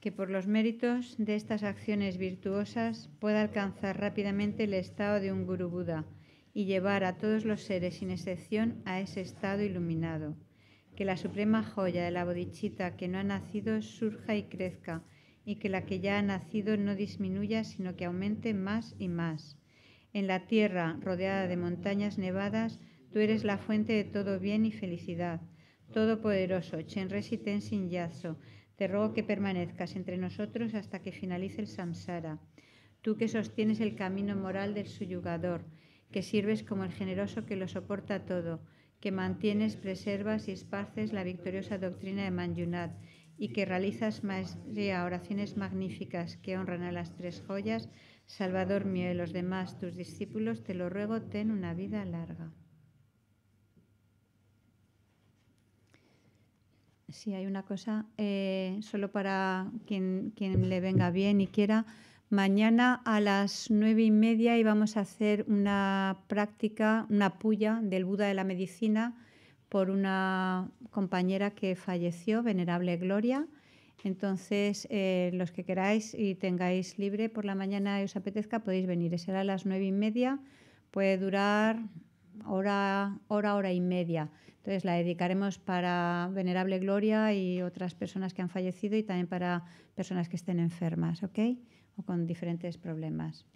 que por los méritos de estas acciones virtuosas pueda alcanzar rápidamente el estado de un gurú Buda y llevar a todos los seres sin excepción a ese estado iluminado. Que la suprema joya de la bodichita que no ha nacido surja y crezca y que la que ya ha nacido no disminuya, sino que aumente más y más. En la tierra, rodeada de montañas nevadas, tú eres la fuente de todo bien y felicidad. Todopoderoso, Chenresi Sin Yazo, te ruego que permanezcas entre nosotros hasta que finalice el samsara. Tú que sostienes el camino moral del suyugador, que sirves como el generoso que lo soporta todo, que mantienes, preservas y esparces la victoriosa doctrina de Manjunat, y que realizas maestría oraciones magníficas que honran a las tres joyas, Salvador mío y los demás tus discípulos, te lo ruego, ten una vida larga. Sí, hay una cosa, eh, solo para quien, quien le venga bien y quiera. Mañana a las nueve y media íbamos a hacer una práctica, una puya del Buda de la Medicina por una compañera que falleció, Venerable Gloria. Entonces, eh, los que queráis y tengáis libre por la mañana y os apetezca, podéis venir. Será a las nueve y media, puede durar hora, hora, hora y media. Entonces, la dedicaremos para Venerable Gloria y otras personas que han fallecido y también para personas que estén enfermas, ¿ok? O con diferentes problemas.